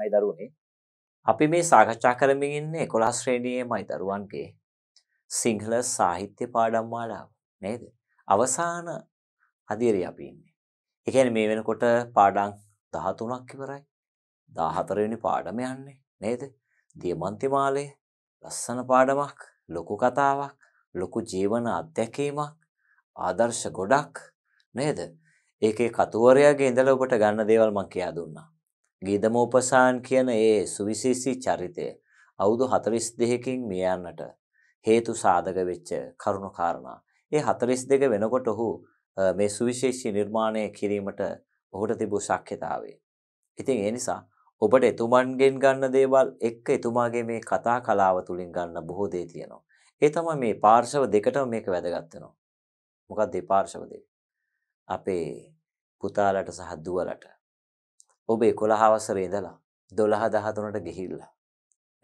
මයි දරුවනේ අපි මේ සාකච්ඡා කරමින් ඉන්නේ 11 ශ්‍රේණියේමයි දරුවන්ගේ සිංහල සාහිත්‍ය පාඩම් මාලාව නේද අවසාන අධීරයේ අපි ඉන්නේ ඒ කියන්නේ මේ වෙනකොට පාඩම් 13ක් ඉවරයි 14 වෙනි පාඩම යන්නේ නේද දියමන්ති මාලේ ලස්සන පාඩමක් ලොකු කතාවක් ලොකු ජීවන අත්දැකීමක් ආදර්ශ ගොඩක් නේද ඒකේ කතුවරයාගේ ඉඳලා ඔබට ගන්න දේවල් මම කියා දුන්නා ගීදමෝපසාන් කියන ඒ සුවිශේෂී චරිතය අවුරුදු 42කින් මිය යන්නට හේතු සාධක වෙච්ච කරුණු කාරණා. ඒ 42 වෙනකොට ඔහු මේ සුවිශේෂී නිර්මාණය කිරීමට ඔහුට තිබූ ශක්්‍යතාවය. ඉතින් ඒ නිසා ඔබට එතුමන්ගෙන් ගන්න දේවල් එක්ක එතුමාගේ මේ කතා කලාව තුලින් ගන්න බොහෝ දේ තියෙනවා. ඒ තමයි මේ පාර්ශව දෙකටම මේක වැදගත් වෙනවා. මොකක්ද මේ පාර්ශව දෙක? අපේ පුතාලට සහ දුවලට ඔබ 11 වසරේ ඉඳලා 12 13ට ගිහිල්ලා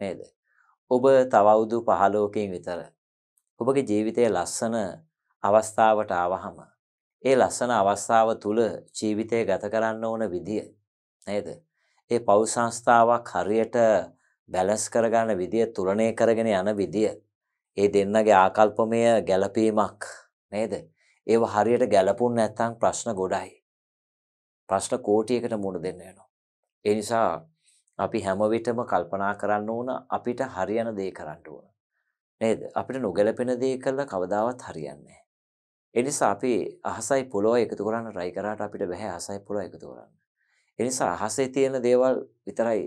නේද? ඔබ තව අවුරුදු 15කින් විතර ඔබගේ ජීවිතයේ ලස්සන අවස්ථාවට ආවහම ඒ ලස්සන අවස්ථාව තුල ජීවිතය ගත කරන්න ඕන විදිය නේද? ඒ පෞ සංස්ථාවක් හරියට බැලන්ස් කරගන්න විදිය තුලණය කරගෙන යන විදිය ඒ දෙන්නගේ ආකල්පමය ගැළපීමක් නේද? ඒව හරියට ගැළපුණ නැත්නම් ප්‍රශ්න ගොඩයි. ප්‍රශ්න කෝටියකට මුහුණ දෙන්න වෙනවා. ඒ නිසා අපි හැම විටම කල්පනා කරන්න ඕන අපිට හරියන දේ කරන්න ඕන. නේද? අපිට නොගැලපෙන දේ කළා කවදාවත් හරියන්නේ නැහැ. ඒ නිසා අපි අහසයි පොළොවයි එකතු කරන්න try කරාට අපිට බෑ අහසයි පොළොවයි එකතු කරන්න. ඒ නිසා අහසේ තියෙන දේවල් විතරයි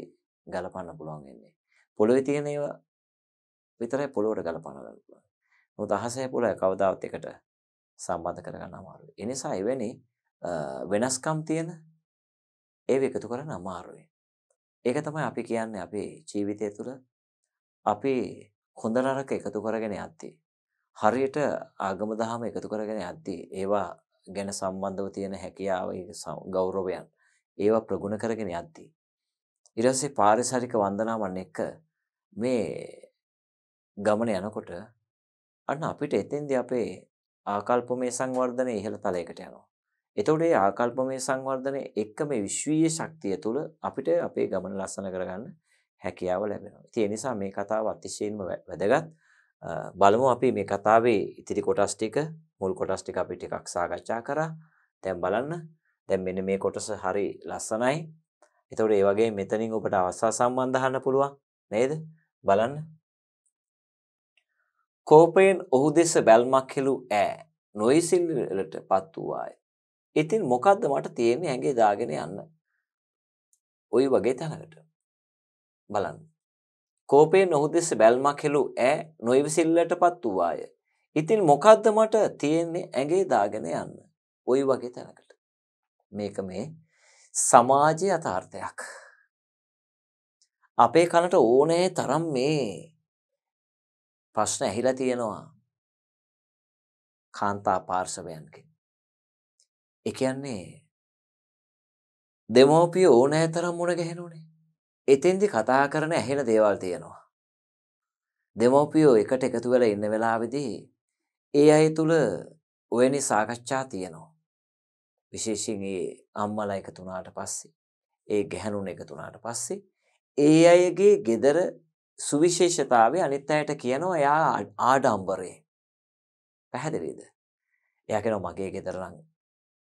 ගලපන්න පුළුවන් වෙන්නේ. පොළොවේ තියෙන ඒවා විතරයි පොළොවට ගලපන්න පුළුවන්. මොකද අහසේ පොළොව කවදාවත් එකට සම්බන්ධ කරගන්න අමාරුයි. ඒ නිසා එවැනි වෙනස්කම් තියෙන ඒව එකතු කරන්න අමාරුයි. ඒක තමයි අපි කියන්නේ අපේ ජීවිතය තුළ අපි හොඳ නරක එකතු කරගෙන යද්දී හරියට ආගම දහම එකතු කරගෙන යද්දී ඒවා ගැන සම්බන්ධව තියෙන හැකියාව ගෞරවයන් ඒවා ප්‍රගුණ කරගෙන යද්දී ඊට පස්සේ පාරිසරික වන්දනාවන් එක්ක මේ ගමන යනකොට අන්න අපිට එතෙන්දී අපේ ආකල්පමය සංවර්ධනය ඉහළ තලයකට යනවා එතකොට මේ ආකල්පමය සංවර්ධනය එක්ක මේ විශ්වීය ශක්තිය තුළ අපිට අපේ ගමන ලස්සන කරගන්න හැකියාව ලැබෙනවා. ඉතින් ඒ නිසා මේ කතාව අතිශයින්ම වැදගත්. බලමු අපි මේ කතාවේ ඉතිරි කොටස් ටික මුල් කොටස් ටික අපි ටිකක් සාකච්ඡා කරා. දැන් බලන්න. දැන් මෙන්න මේ කොටස හරි ලස්සනයි. එතකොට ඒ වගේ මෙතනින් ඔබට අවස්ථා සම්බන්ධහන්න පුළුවන් නේද? බලන්න. කෝපයෙන් ඔහු දෙස බැල්මක් හෙළු ඈ නොයිසිල්ලට පත් වූ ආය. ඉතින් මොකද්ද මට තියෙන්නේ ඇඟේ දාගෙන යන්න? ওই වගේ තැනකට. බලන්න. කෝපේ නොහුදෙස් බැල්මක් හෙළු ඈ නොයවිසිල්ලටපත් වූ ආය. ඉතින් මොකද්ද මට තියෙන්නේ ඇඟේ දාගෙන යන්න? ওই වගේ තැනකට. මේක මේ සමාජ යථාර්ථයක්. අපේ කනට ඕනේ තරම් මේ ප්‍රශ්න ඇහිලා තියෙනවා. කාන්තා පාර්ශවයන්ගේ ඒ කියන්නේ දෙමෝපිය ඕනෑ තරම් මුණ ගැහෙනුනේ. එතෙන්දි කතා කරන ඇහෙන දේවල් තියෙනවා. දෙමෝපියෝ එකට එකතු වෙලා ඉන්න වෙලාවෙදී ඒ අය තුල ඔයනි සාකච්ඡා තියෙනවා. විශේෂයෙන් ඒ අම්මලා එකතු වුණාට පස්සේ ඒ ගැහණුන් එකතු වුණාට පස්සේ ඒ අයගේ gedara සුවිශේෂතාවය අනිත් අයට කියනවා එයා ආඩම්බරේ. පැහැදිලිද? එයා කියනවා මගේ gedara නම්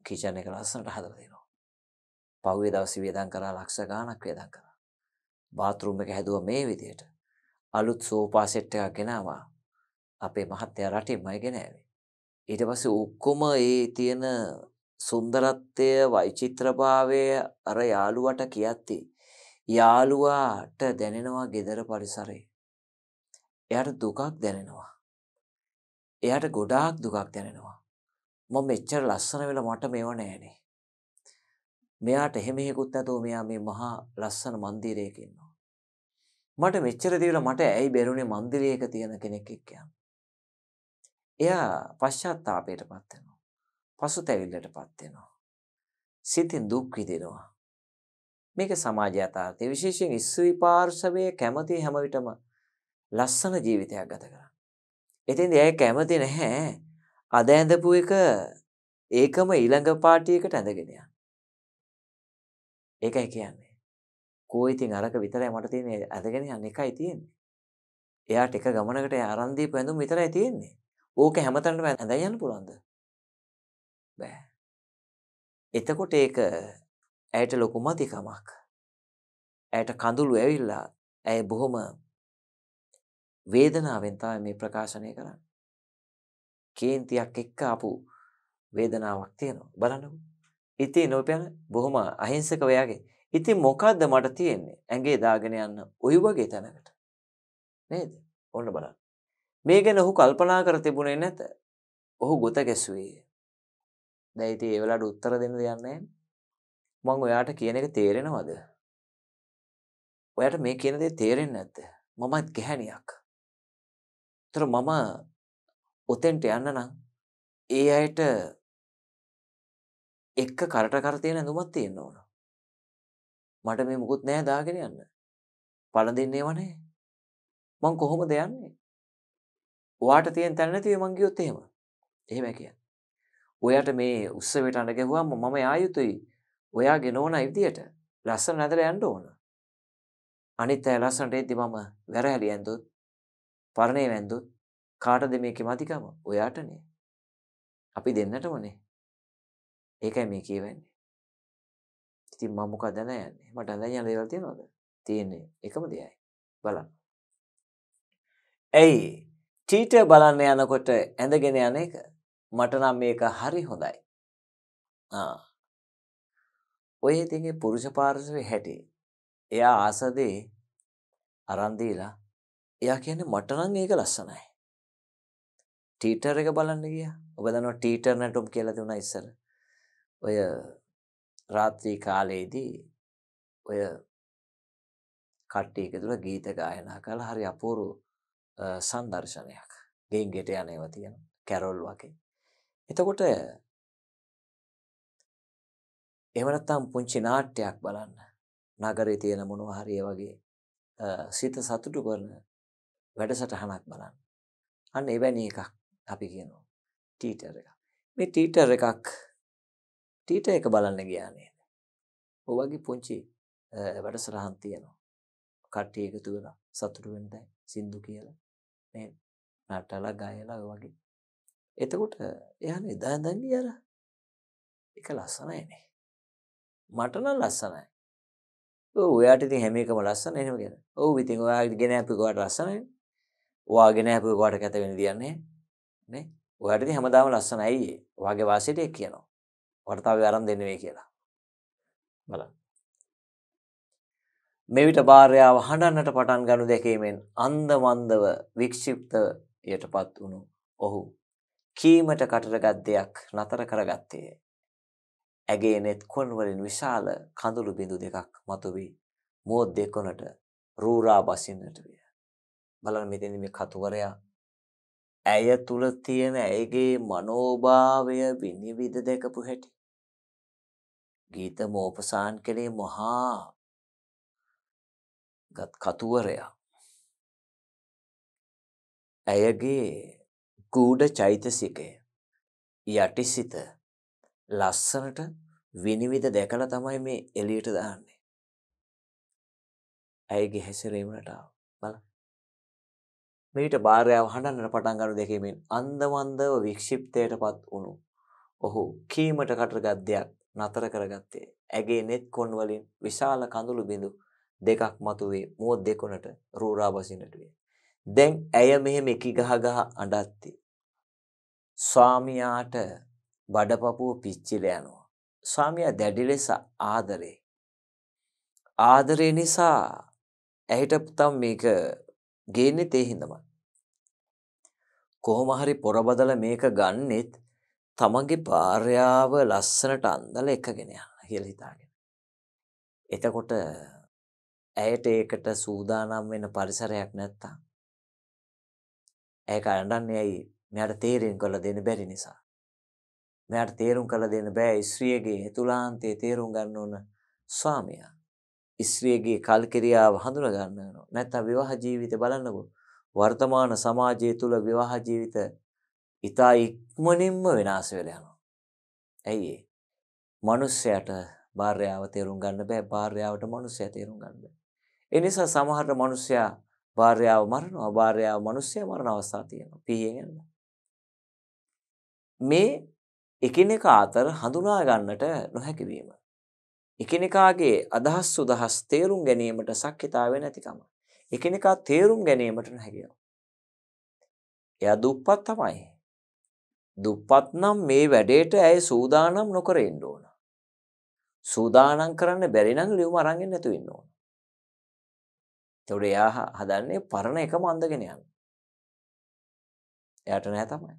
කිචන් එක ලස්සනට හදලා දෙනවා. පහුවේ දවසේ වියදම් කරලා ලක්ෂ ගාණක් වියදම් කරා. බාත් รู ම් එක හැදුවා මේ විදියට. අලුත් සෝෆා සෙට් එකක් ගෙනාවා. අපේ මහත්තයා රටින්මයි ගෙනාවේ. ඊට පස්සේ ඔක්කොම ඒ තියෙන සුන්දරත්වය වෛචිත්‍රභාවය අර යාළුවට කියත්ති. යාළුවාට දැනෙනවා ගෙදර පරිසරේ. එයට දුකක් දැනෙනවා. එයට ගොඩාක් දුකක් දැනෙනවා. මම මෙච්චර ලස්සන වෙලා මට මේව නෑනේ. මෙයාට එහෙම හේකුත් නැතුව මෙයා මේ මහා ලස්සන મંદિરයක ඉන්නවා. මට මෙච්චර දේවල් මට ඇයි බැරුණේ મંદિરයක තියෙන කෙනෙක් එක්ක යන්න. එයා පශ්චාත්තාපයටපත් වෙනවා. පසුතැවිල්ලටපත් වෙනවා. සිතින් දුක් විඳිනවා. මේක සමාජ යථාර්ථය විශේෂයෙන් ඉස්සුවි පාර්ශවයේ කැමති හැම විටම ලස්සන ජීවිතයක් ගත කරන්න. එතෙන්දී ඇය කැමති නැහැ අද ඇඳපු එක ඒකම ඊළඟ පාටියකට ඇඳගෙනය ඒකයි කියන්නේ කෝයිතින් අරක විතරයි මට තියෙන ඇඳගෙන යන්න එකයි තියෙන්නේ එයාට එක ගමනකට ආරන්දී පැඳුම් විතරයි තියෙන්නේ ඕක හැමතැනටම ඇඳ යන්න පුළුවන්ද බෑ එතකොට ඒක ඇයට ලොකු මතිකමක් ඇයට කඳුළු ඇවිල්ලා ඇය බොහොම වේදනාවෙන් තමයි මේ ප්‍රකාශනය කරන්නේ කේන්තියක් එක්ක ආපු වේදනාවක් තියෙනවා බලන්නකෝ. ඉතින් ඔපයන් බොහොම අහිංසක වෙයාගේ. ඉතින් මොකද්ද මට තියෙන්නේ? ඇඟේ දාගෙන යන්න ওই වගේ තැනකට. නේද? ඔන්න බලන්න. මේ ගැන ඔහු කල්පනා කර තිබුණේ නැත. ඔහු ගොත ගැසුවේ. දැන් ඉතින් ඒ වෙලාවට උත්තර දෙන්න දෙයක් නැහැ. මම ඔයාට කියන එක තේරෙනවද? ඔයාට මේ කියන දේ තේරෙන්නේ නැද්ද? මමත් ගැහණියක්. ඒතර මම ඔතෙන්ට යන්න නම් ඒ අයට එක්ක කරට කර තියෙන ඇඳුමක් තියෙන්න ඕන. මට මේ මුකුත් නෑ දාගෙන යන්න. පළඳින්නේ වනේ. මං කොහොමද යන්නේ? ඔයාට තියෙන තැන නැතිව මං ගියොත් එහෙම. එහෙම කියන්නේ. ඔයාට මේ උත්සවයට අඬ ගැහුවාම මම ආයුතුයි. ඔයාගේ නෝනා විදියට ලස්සන නැදලා යන්න ඕන. අනිත් අය ලස්සනට එද්දි මම වැරහැලි ඇඳුත්, පරණේ වැඳුත් කාටද මේකේ මතිකම? ඔයාටනේ. අපි දෙන්නටමනේ. ඒකයි මේ කියවන්නේ. ඉතින් මම මොකද දැනයන්නේ? මට දැනයන දේවල් තියෙනවද? තියෙන්නේ. එකම දෙයයි. බලන්න. ඇයි ටීට බලන්න යනකොට ඇඳගෙන යන එක මට නම් මේක හරි හොඳයි. ආ. ඔය ඉතින්ගේ පුරුෂ පාර්ශවයේ හැටි. එයා ආසදේ අරන් දීලා එයා කියන්නේ මට නම් ඒක ලස්සනයි. ටීටර් එක බලන්න ගිය ඔබ දනවා ටීටර් නැටුම් කියලා තිබුණා ඉස්සර ඔය රාත්‍රී කාලයේදී ඔය කට්ටිය එකතු වෙලා ගීත ගායනා කළා හරි අපූර්ව සංදර්ශනයක් ගෙන් ගෙට යන ඒවා තියෙන කැරොල් වගේ එතකොට එහෙම නැත්නම් පුංචි නාට්‍යයක් බලන්න නගරේ තියෙන මොනවා හරි වගේ සිත සතුටු කරන වැඩසටහනක් බලන්න අන්න එවැනි එකක් අපි කියනවා ටීටර් එක මේ ටීටර් එකක් ටීට එක බලන්න ගියානේ ඔවගේ පුංචි වැඩසරහන් තියෙනවා කට්ටිය එකතු වෙලා සතුටු වෙන්න සින්දු කියලා මේ නටලා ගයලා වගේ එතකොට එයානේ දාදන්නේ අර එක ලස්සනයිනේ මට නම් ලස්සනයි ඔයාට ඉතින් හැම එකම ලස්සන එහෙම කියන. ඔව් ඉතින් ඔයා ගෙන හැපුවාට ලස්සනයි. ඔයා ගෙන හැපුවාට කැත වෙන දියන්නේ. නේ ඔයාට හැමදාම ලස්සනයි වගේ වාසියට එක් කියනවා වටතාව අරන් දෙන්නවේ කියලා බල මෙවිට භාර්යාව හඬන්නට පටන් ගනු දැකීමෙන් අන්දමන්දව වික්ෂිප්තයට පත් වුණු ඔහු කීමට කටරගත් දෙයක් නතර කරගත්තේ ඇගේ නෙත් කොන්වලින් විශාල කඳුළු බිඳු දෙකක් මතුවී මෝද් දෙකොනට රූරා බසින්නට විය. බලන්න මෙතන මේ කතුවරයා ඇය තුල තියෙන ඇයගේ මනෝභාවය විනිවිද දැකපු හැටි ගීත මෝපසාන් කලේ මහා ගත් කතුවරයා ඇයගේ ගූඩ චෛතසිකය යටිසිත ලස්සනට විනිවිධ දැකල තමයි මේ එලියට දාන්නේ ඇයගේ හැසිරීමටාව බල මෙවිට භාර්යාව හඬන්න පටන් ගන්නු දෙකීමෙන් අන්දමන්දව වික්ෂිප්තයටපත් වුණු ඔහු කීමට කටගත් දෙයක් නතර කරගත්තේ ඇගේ net කොන් වලින් විශාල කඳුළු බිඳු දෙකක් මතුවේ මුව දෙකොණට රූරා බසින්නට විය. දැන් ඇය මෙහෙම එකි ගහ ගහ අඬatti. ස්වාමියාට බඩපපුව පිච්චිල යනවා. ස්වාමියා දැඩි ලෙස ආදරේ. ආදරේ නිසා ඇයට තම මේක ගේන්නෙත් ඒ හින්දමයි. කොහොම හරි පොර බදලා මේක ගන්නෙත් තමන්ගේ භාර්යාව ලස්සනට අන්දලා එකගෙන යන්න කියලා හිතාගෙන. එතකොට ඇයට ඒකට සූදානම් වෙන පරිසරයක් නැත්තම් ඇය අඩන්නේ ඇයි මෙයාට තේරෙන් කරලා දෙන්න බැරි නිසා. මෙයාට තේරුම් කරලා දෙන්න බෑ ස්ත්‍රියගේ හිතුලාන්තයේ තේරුම් ගන්න ඕන ස්වාමියා. ස්ත්‍රියගේ කල්කිරියාව හඳුනා ගන්නවා. නැත්නම් විවාහ ජීවිතය බලන්නකෝ. වර්තමාන සමාජය තුල විවාහ ජීවිත ඊතා ඉක්මනින්ම වෙනස් වෙලා යනවා. ඇයි ඒ? මිනිස්සයාට භාර්යාව තේරුම් ගන්න බෑ. භාර්යාවට මිනිස්සයා තේරුම් ගන්න බෑ. ඒ නිසා සමහර මිනිස්සයා භාර්යාව මරනවා. භාර්යාව මිනිස්සයා මරන අවස්ථා තියෙනවා. පිහියෙන් යනවා. මේ එකිනෙක අතර හඳුනා ගන්නට නොහැකි වීම එකිනෙකාගේ අදහස් සුදහස් තේරුම් ගැනීමට සක්්‍යතාවය නැතිකම. එකිනෙකා තේරුම් ගැනීමට හැකියව. එයා දුප්පත් තමයි. දුප්පත් නම් මේ වැඩේට ඇය සූදානම් නොකරෙන්ඩ ඕන. සූදානම් කරන්න බැරිනං ලියවම අරගෙන් නැතුවෙන්න ඕන. තොඩ එයා හදන්නේ පරණ එක මන්දගෙන යන්න. එයට නෑ තමයි.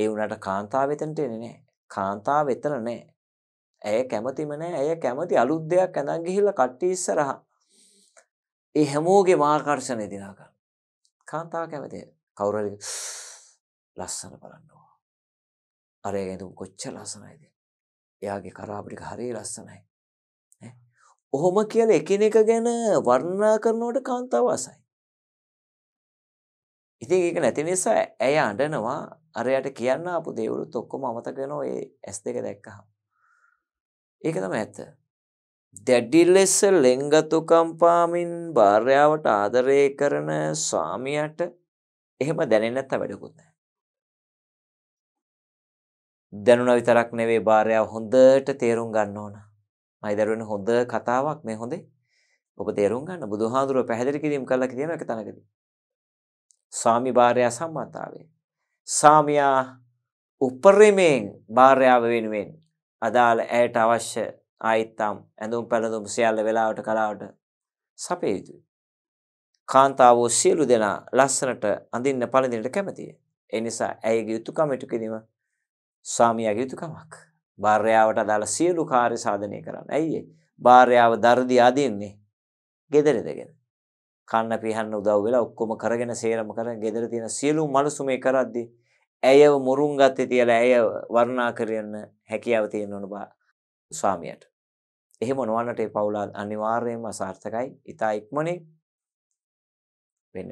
ඒ වුණට කාන්තාව වෙතනට එන නෑ කාන්තාව වෙතන නෑ ඇය කැමතිම නෑ ඇය කැමති අලුත් දෙයක් ඇඳන් ගිහිල්ලා කට්ටිය ඉස්සරහා ඒ හැමෝගේ මාකර්ෂණය දිනා ගන්න. කාන්තාව කැමති කවුරු හරි ලස්සන බලන්න ඕන. අර ඒ ඇඳුම් කොච්චර ලස්සනයිද? එයාගේ කරාබ ටික හරිය ලස්සනයි. ඈ ඔහොම කියලා එකිනෙක ගැන වර්ණනා කරනකොට කාන්තාව අසයි. ඉතින් ඒක නැති නිසා ඇය අඬනවා අරයට කියන්න ආපු දේවලුත් ඔක්කොම අමතක වෙනවා ඒ S2 දැක්කහම. ඒක තම ඇත්ත. දැඩි ලෙස ලෙංගතුකම්පාමින් භාර්යාවට ආදරය කරන ස්වාමියට එහෙම දැනෙන්නේ නැත්තම් වැඩකුත් නැහැ. දැනුණා විතරක් නෙවෙයි භාර්යාව හොඳට තේරුම් ගන්න ඕන. මයි දරුවනේ හොඳ කතාවක් මේ හොඳේ. ඔබ තේරුම් ගන්න බුදුහාඳුරෝ පැහැදිලි කිරීම කළා කියන එක තනකදී. ස්වාමි භාර්යා සම්මතාවේ. සාමියා උපරිමයෙන් භාර්යාව වෙනුවෙන් අදාළ ඇයට අවශ්‍ය ආයිත්තම් ඇඳුම් පැළඳුම් සියල්ල වෙලාවට කලාවට සපය යුතුයි. කාන්තාවෝ සියලු දෙනා ලස්සනට අඳින්න පළඳින්නට කැමතියි. ඒ නිසා ඇයගේ යුතුයකම ඉටු කිරීම ස්වාමියාගේ යුතුයකමක්. භාර්යාවට අදාළ සියලු කාර්ය සාධනය කරන්න. ඇයි භාර්යාව දර්දී අදින්නේ ගෙදරදගෙන. කන්න පිහන්න උදව් වෙලා ඔක්කොම කරගෙන සේරම කරගෙන ගෙදර තියෙන සියලු මලසු මේ කරද්දී ඇයව මුරුන් ගත්තේ තියලා ඇය වර්ණා කරන්න හැකියාව තියෙන්න ඕන බා ස්වාමියාට. එහෙම නොවන්නට ඒ පවුල අනිවාර්යයෙන්ම අසාර්ථකයි. ඊතා ඉක්මනින් වෙන්න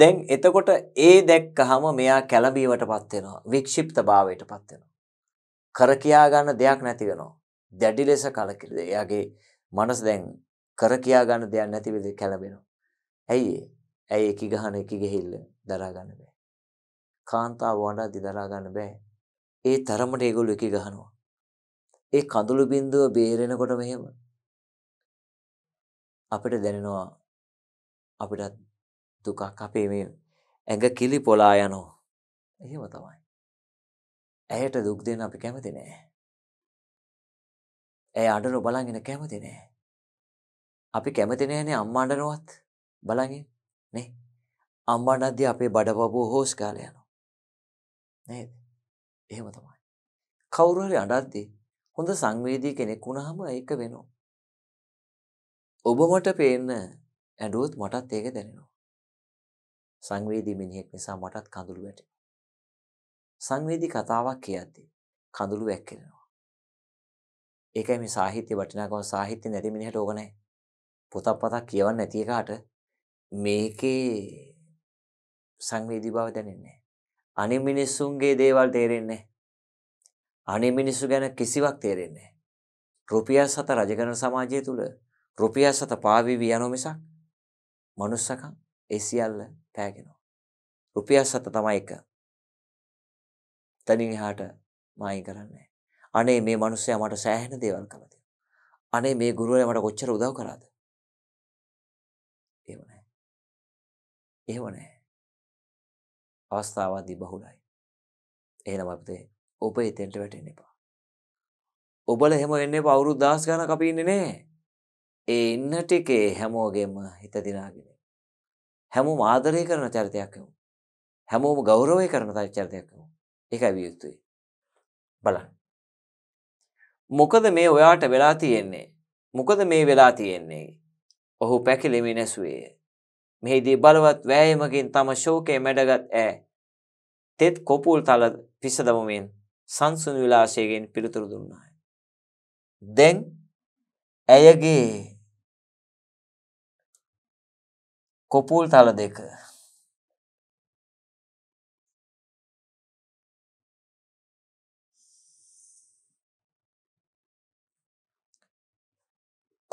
දැන් එතකොට ඒ දැක්කහම මෙයා කැළඹීමටපත් වෙනවා වික්ෂිප්තභාවයටපත් වෙනවා කර කියා ගන්න දෙයක් නැති වෙනවා දැඩි ලෙස කලකිරීම එයාගේ මනස දැන් කර කියා ගන්න දෙයක් නැති වෙද කැළඹෙනවා ඇයි ඒ ඇයි එකි ගහන එකි ගෙහිල්ල දරා ගන්න බෑ. කාන්තාව වඩාදි දරා ගන්න බෑ. ඒ තරමට ඒගොල්ලෝ එකි ගහනවා. ඒ කඳුළු බින්දුව බේරෙනකොට මෙහෙම අපිට දැනෙනවා අපිටත් දුකක් අපේ මේ ඇඟ කිලි පොලා යනවා. එහෙම තමයි. ඇයට දුක් දෙන්න අපි කැමති නෑ. ඇය අඬන බලන් ඉන්න කැමති නෑ. අපි කැමති නෑනේ අම්මා අඬනවත් බලන් ඉන්න. නේ අම්මා නැද්දී අපේ බඩපපුව හොස් කාලා යනවා. නේද? එහෙම තමයි. කවුරු හරි අඬද්දී හොඳ සංවේදී කෙනෙක් වුණාම ඒක වෙනවා. ඔබ මට පේන්න ඇඬුවොත් මටත් ඒක දැනෙනවා. සංවේදී මිනිහෙක් නිසා මටත් කඳුළු වැටෙනවා. සංවේදී කතාවක් කියද්දී කඳුළු වැක්කෙනවා. ඒකයි මේ සාහිත්‍ය වටිනාකම සාහිත්‍ය නැති මිනිහට ඕක නැහැ. පොතක් පතක් කියවන්න නැති එකාට මේකේ සංවේදී බව දැනෙන්නේ අනි මිනිස්සුන්ගේ දේවල් තේරෙන්නේ අනි මිනිස්සු ගැන කිසිවක් තේරෙන්නේ රුපියල් සත රජගණ සමාජය තුළ රුපියල් සත පාවිවි යනෝ මිසක් මනුස්සකම් ඒ සියල්ල පෑගෙනවා රුපියල් සත තමයි එක තනින් එහාට මායි කරන්නේ අනේ මේ මනුස්සයා මට සෑහෙන දේවල් කළා අනේ මේ ගුරුවරයා මට කොච්චර උදව් කළාද එහෙම එහෙම නැහැ. අවස්ථාවාදී බහුලයි. එහෙනම් අපිට ඔබ එතෙන්ට වැටෙන්න එපා. ඔබල එහෙම වෙන්න එපා අවුරුදු 10 ගණක් අපි ඉන්නේ නැහැ. ඒ ඉන්න ටිකේ හැමෝගෙම හිත දිනාගෙන හැමෝම ආදරය කරන චරිතයක් එමු. හැමෝම ගෞරවය කරන චරිතයක් එමු. ඒකයි විය යුතුයි. බලන්න. මොකද මේ ඔයාට වෙලා තියෙන්නේ? මොකද මේ වෙලා තියෙන්නේ? ඔහු පැකිලෙමි නැසුවේ. මෙහිදී බලවත් වෑයමකින් තම ශෝකය මැඩගත් ඈ. තෙත් කොපුල් තල පිසදමමින් සංසුන් විලාශයගෙන් පිළිතුරු දුන්නාය. දැන් ඇයගේ කොපුල් තල දෙක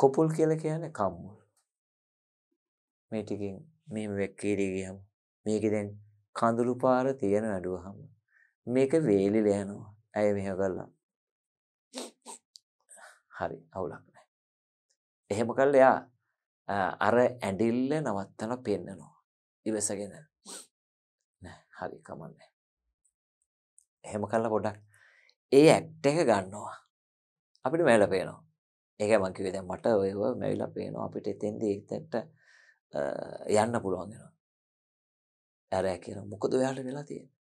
කොපුල් කියල කියන කම්මුල් මේ ටිකින් මෙහෙම වැක්කීරී ගියම මේක දැන් කඳුළු පාර තියෙන අඩුවහම මේක වේලිලා යනවා. ඇය මෙහෙම කළා. හරි අවුලක් නැහැ. එහෙම කළා එයා අර ඇඬිල්ල නවත්තලා පෙන්නනවා. ඉවසගෙන නෑ හරි කමන්නේ. එහෙම කළා පොඩක් ඒ ඇක්ට් එක ගන්නවා. අපිට මැවිලා පේනවා. ඒකයි මම කිව්වේ දැන් මට ඔයව මැවිලා පේනවා අපිට එතෙන්දී ඒකට යන්න පුළුවන් වෙනවා. ඇරෑ කියන මොකද ඔයාලට වෙලා තියෙන්නේ?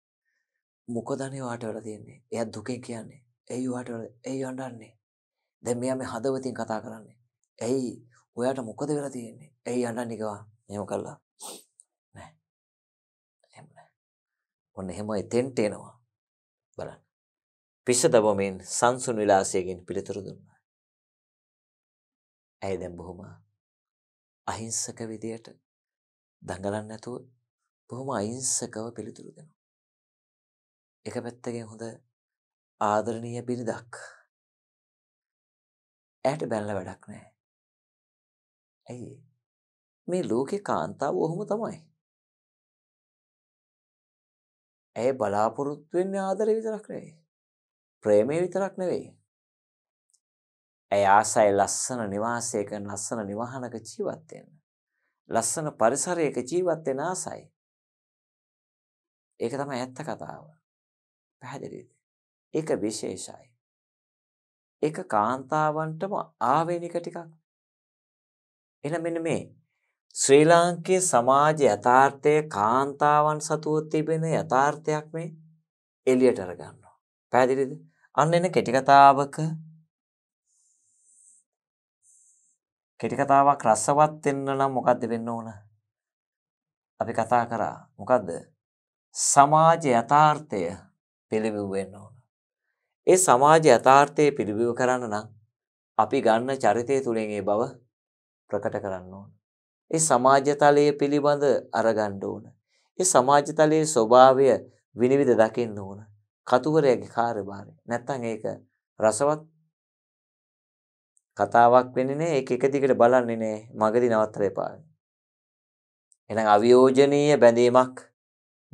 මොකදනේ ඔයාට වෙලා තියෙන්නේ? එයා දුකෙන් කියන්නේ. ඇයි ඔයාට ඇයි අඬන්නේ? දැන් මෙයා මේ හදවතින් කතා කරන්නේ. ඇයි ඔයාට මොකද වෙලා තියෙන්නේ? ඇයි අඬන්නේ ගවා? මෙහෙම කළා. නෑ. එහෙම නෑ. ඔන්න එහෙම එතෙන්ට එනවා. බලන්න. පිස්සදබමින් සංසුන් විලාසයෙන් පිළිතුරු දුන්නා. ඇයි දැන් බොහොම අහිංසක විදියට දඟලන්න නැතුව බොහොම අහිංසකව පිළිතුරු දෙනවා. එක පැත්තකින් හොඳ ආදරණීය බිරිඳක්. ඇයට බැලල වැඩක් නැහැ. ඇයි මේ ලෝකේ කාන්තාව ඔහොම තමයි. ඇය බලාපොරොත්තු වෙන්නේ ආදරේ විතරක් නෙවෙයි. ප්‍රේමේ විතරක් නෙවෙයි. ඇය ආසයි ලස්සන නිවාසයක ලස්සන නිවහනක ජීවත් වෙන්න. ලස්සන පරිසරයක ජීවත් වෙන ආසයි. ඒක තමයි ඇත්ත කතාව. පැහැදිලිද? ඒක විශේෂයි. ඒක කාන්තාවන්ටම ආවේනික ටිකක්. එහෙනම් මෙන්න මේ ශ්‍රී ලාංකේය සමාජ යථාර්ථය කාන්තාවන් සතුව තිබෙන යථාර්ථයක් මේ එළියට අරගන්නවා. පැහැදිලිද? අන්න එන කෙටි කතාවක කෙටි කතාවක් රසවත් වෙන්න නම් මොකද්ද වෙන්න ඕන? අපි කතා කරා. මොකද්ද? සමාජ යථාර්ථය පිළිබිඹු වෙන්න ඕන. ඒ සමාජ යථාර්ථය පිළිබිඹු කරන්න නම් අපි ගන්න චරිතය තුලින් ඒ බව ප්‍රකට කරන්න ඕන. ඒ සමාජ තලයේ පිළිබඳ අරගන්න ඕන. ඒ සමාජ තලයේ ස්වභාවය විනිවිද දකින්න ඕන. කතුවරයාගේ කාර්යභාරය. නැත්තම් ඒක රසවත් කතාවක් වෙන්නේ නැහැ. ඒක එක දිගට බලන්නේ නැහැ. මගදී නවත්තලා එපා. එහෙනම් අවියෝජනීය බැඳීමක්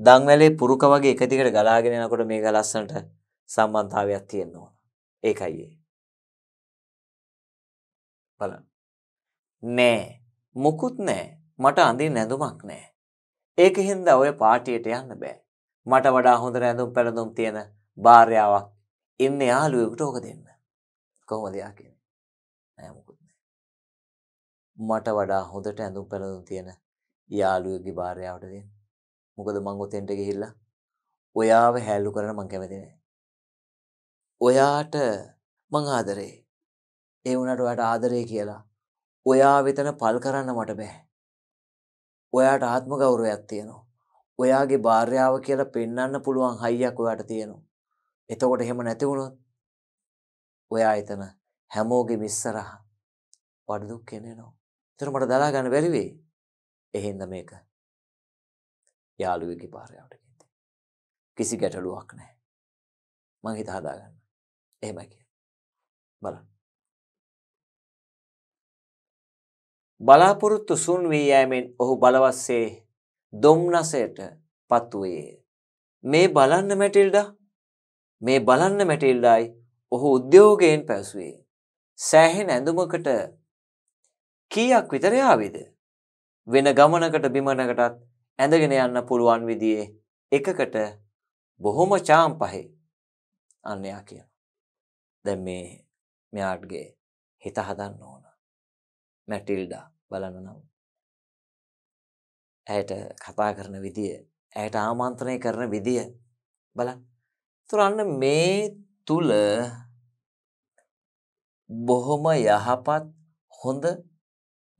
දන්වැලේ පුරුක වගේ එක දිගට ගලාගෙන යනකොට මේක ලස්සනට සම්බන්ධතාවයක් තියෙන්න ඕන. ඒකයි ඒ. බලන්න. නෑ. මුකුත් නෑ. මට අඳින්න ඇඳුමක් නෑ. ඒක හින්දා ඔය පාටියට යන්න බෑ. මට වඩා හොඳ ඇඳුම් පැළඳුම් තියෙන භාර්යාවක් ඉන්න යාළුවෙකුට ඕක දෙන්න. කොහොමද යා නෑ මොකුත් නෑ. මට වඩා හොඳට ඇඳුම් පැළඳුම් තියෙන යාළුවෙක්ගේ භාර්යාවට දෙන්න. මොකද මං ඔතෙන්ට ගිහිල්ලා ඔයාව හැල්ලු කරන්න මං කැමති නෑ. ඔයාට මං ආදරේ. ඒ වුණාට ඔයාට ආදරේ කියලා ඔයා වෙතන පල් කරන්න මට බෑ. ඔයාට ආත්ම ගෞරවයක් තියෙනවා. ඔයාගේ භාර්යාව කියලා පෙන්වන්න පුළුවන් හයියක් ඔයාට තියෙනවා. එතකොට එහෙම නැති වුණොත් ඔයා එතන හැමෝගෙම ඉස්සරහා වඩ දුක් කෙනෙනවා. ඒතර මට දරා ගන්න බැරි වෙයි. එහෙනම් මේක යාළුවෙක්ගේ පාරයවට ගිහින්. කිසි ගැටලුවක් නැහැ. මං හිත හදා ගන්න. එහෙමයි කියන්නේ. බලන්න. බලාපොරොත්තු සුන් වී යෑමෙන් ඔහු බලවත්සේ දුම්නසයට පත් වූයේය. මේ බලන්න මැටිල්ඩා මේ බලන්න මැටිල්ඩායි ඔහු උද්‍යෝගයෙන් පැවසුවේ. සෑහෙන ඇඳුමකට කීයක් විතර යාවිද? වෙන ගමනකට බිමනකටත් ඇඳගෙන යන්න පුළුවන් විදිහේ එකකට බොහොම චාම් පහේ අන්න යා කියනවා. දැන් මේ මෙයාටගේ හිත හදන්න ඕන. මැටිල්ඩා බලන්න නම් ඇයට කතා කරන විදිය, ඇයට ආමන්ත්‍රණය කරන විදිය බලන්න. ඒතර අන්න මේ තුල බොහොම යහපත් හොඳ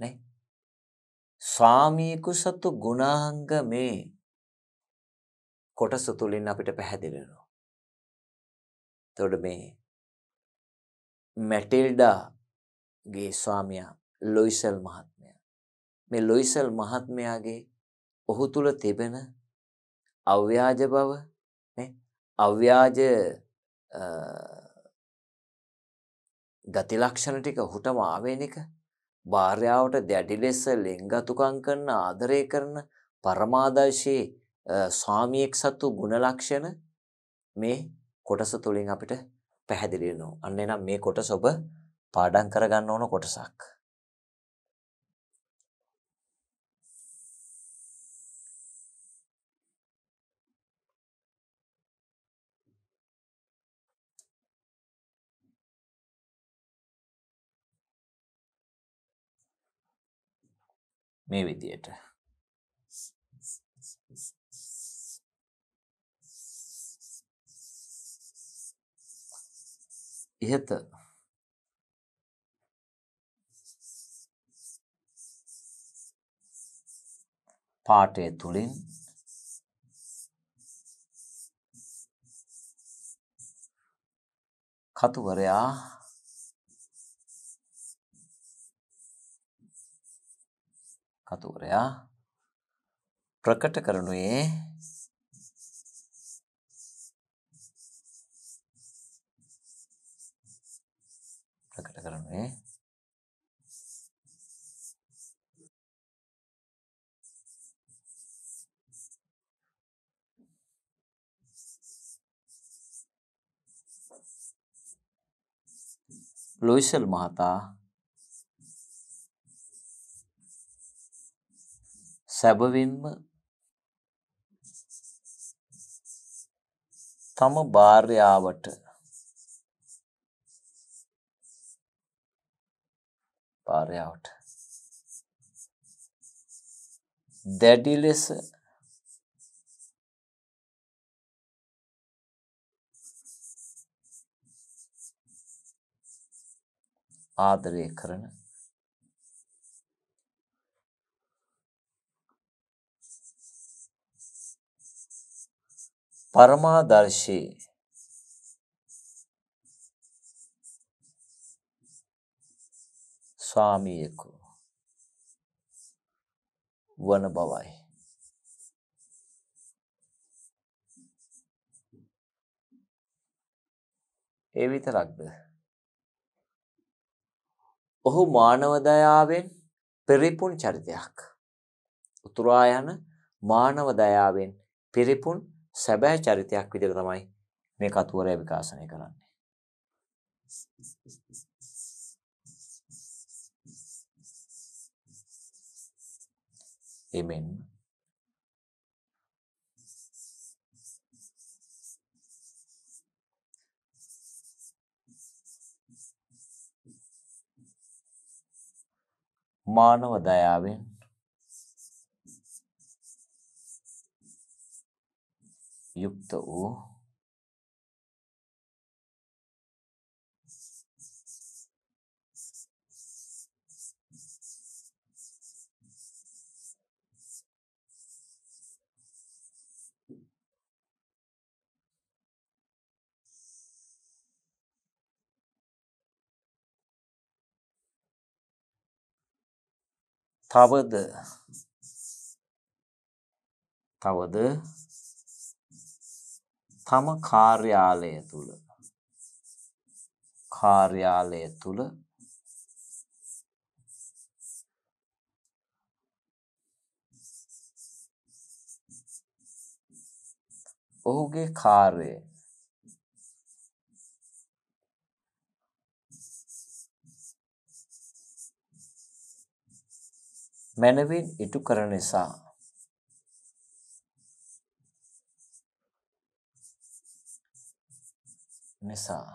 නේ ස්වාමීකු සතු ගුණාංග මේ කොටස තුලින් අපිට පැහැදිලි වෙනවා. එතකොට මේ මැටිල්ඩා ගේ ස්වාමියා ලොයිසල් මහත්මයා මේ ලොයිසල් මහත්මයාගේ ඔහු තුල තිබෙන අව්‍යාජ බව නේ අව්‍යාජ ගති ලක්ෂණ ටික හුටම ආවෙන එක භාර්යාවට දැඩි ලෙස ලෙන්ගතුකම් කරන ආදරය කරන පරමාදර්ශී ස්වාමියෙක් සතු ගුණ ලක්ෂණ මේ කොටස තුලින් අපිට පැහැදිලි වෙනවා. අන්න එනම් මේ කොටස ඔබ පාඩම් කරගන්න ඕන කොටසක්. මේ විදියට ඉහත පාඨය තුලින් කතුවරයා अतूर प्रकटकरण प्रकटकरण लोईसल महता සැබවින්ම තම භාර්යාවට භාර්යාවට දැඩි ලෙස ආදරය කරන පරමාදර්ශී ස්වාමියෙකු වන බවයි ඒ විතරක්ද ඔහු මානව දයාවෙන් පරිපූර්ණ චරිතයක් උතුරා යන මානව දයාවෙන් පිරිපුන් සැබෑ චරිතයක් විදිහට තමයි මේ කතුවරය විකාශනය කරන්නේ. එමෙන් මානව දයාවෙන් 육도 우 타버드 타버드 තම කාර්යාලය තුල කාර්යාලය තුල ඔහුගේ කාර්යය මනවින් ඉටු කරන නිසා නිසා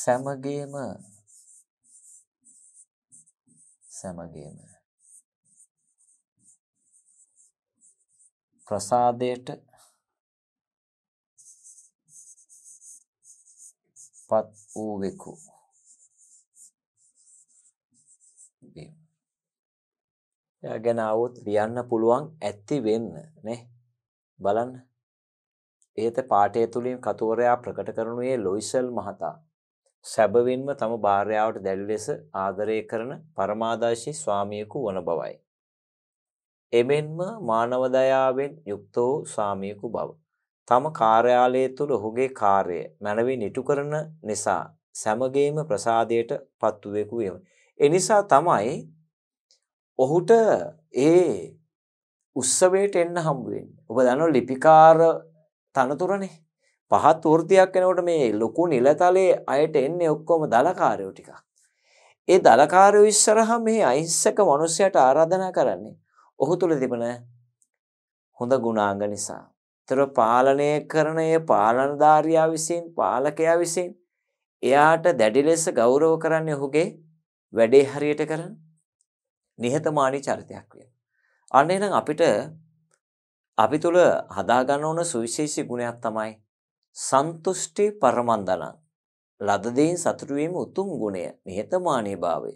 සමගේම සමගේම ප්‍රසාදයට පත් වූ වෙකු එයා ගැන આવොත් ලියන්න පුළුවන් ඇති වෙන්න නේ බලන්න ඉහත පාඨය තුලින් කතුවරයා ප්‍රකට කරනුයේ ලොයිසල් මහතා. සැබවින්ම තම භාර්යාවට දැඩි ලෙස ආදරය කරන පරමාදර්ශී ස්වාමියෙකු වන බවයි. එමෙන්ම මානව දයාවෙන් යුක්ත වූ ස්වාමියෙකු බව. තම කාර්යාලය තුල ඔහුගේ කාර්යය මනවින් ඉටු කරන නිසා සමගේම ප්‍රසාදයට පත් වූවෙකු වීම. ඒ නිසා තමයි ඔහුට ඒ උත්සවයට එන්න හම්බ වෙන්නේ. ඔබ දන්නවා ලිපිකාර තනතුරනේ. පහත් වෘත්තියක් වෙනකොට මේ ලොකු නිලතලයේ අයට එන්නේ ඔක්කොම දලකාරයෝ ටිකක්. ඒ දලකාරයෝ ඉස්සරහා මේ අහිංසක මිනිසයාට ආරාධනා කරන්නේ ඔහු තුල තිබෙන හොඳ ගුණාංග නිසා. ඒතර පාලනය කරන ඒ පාලනධාරියා විසින් පාලකයා විසින් එයාට දැඩි ලෙස ගෞරව කරන්නේ ඔහුගේ වැඩේ හරියට කරන නිහතමානී චරිතයක් වෙනවා. අන්න එහෙනම් අපිට අපි තුළ හදාගන්න ඕන සුවිශේෂී ගුණයක් තමයි සන්තුෂ්ටි පරමන්දනං. ලද දෙයින් සතුටු වීම උතුම් ගුණය, නිහතමානීභාවය.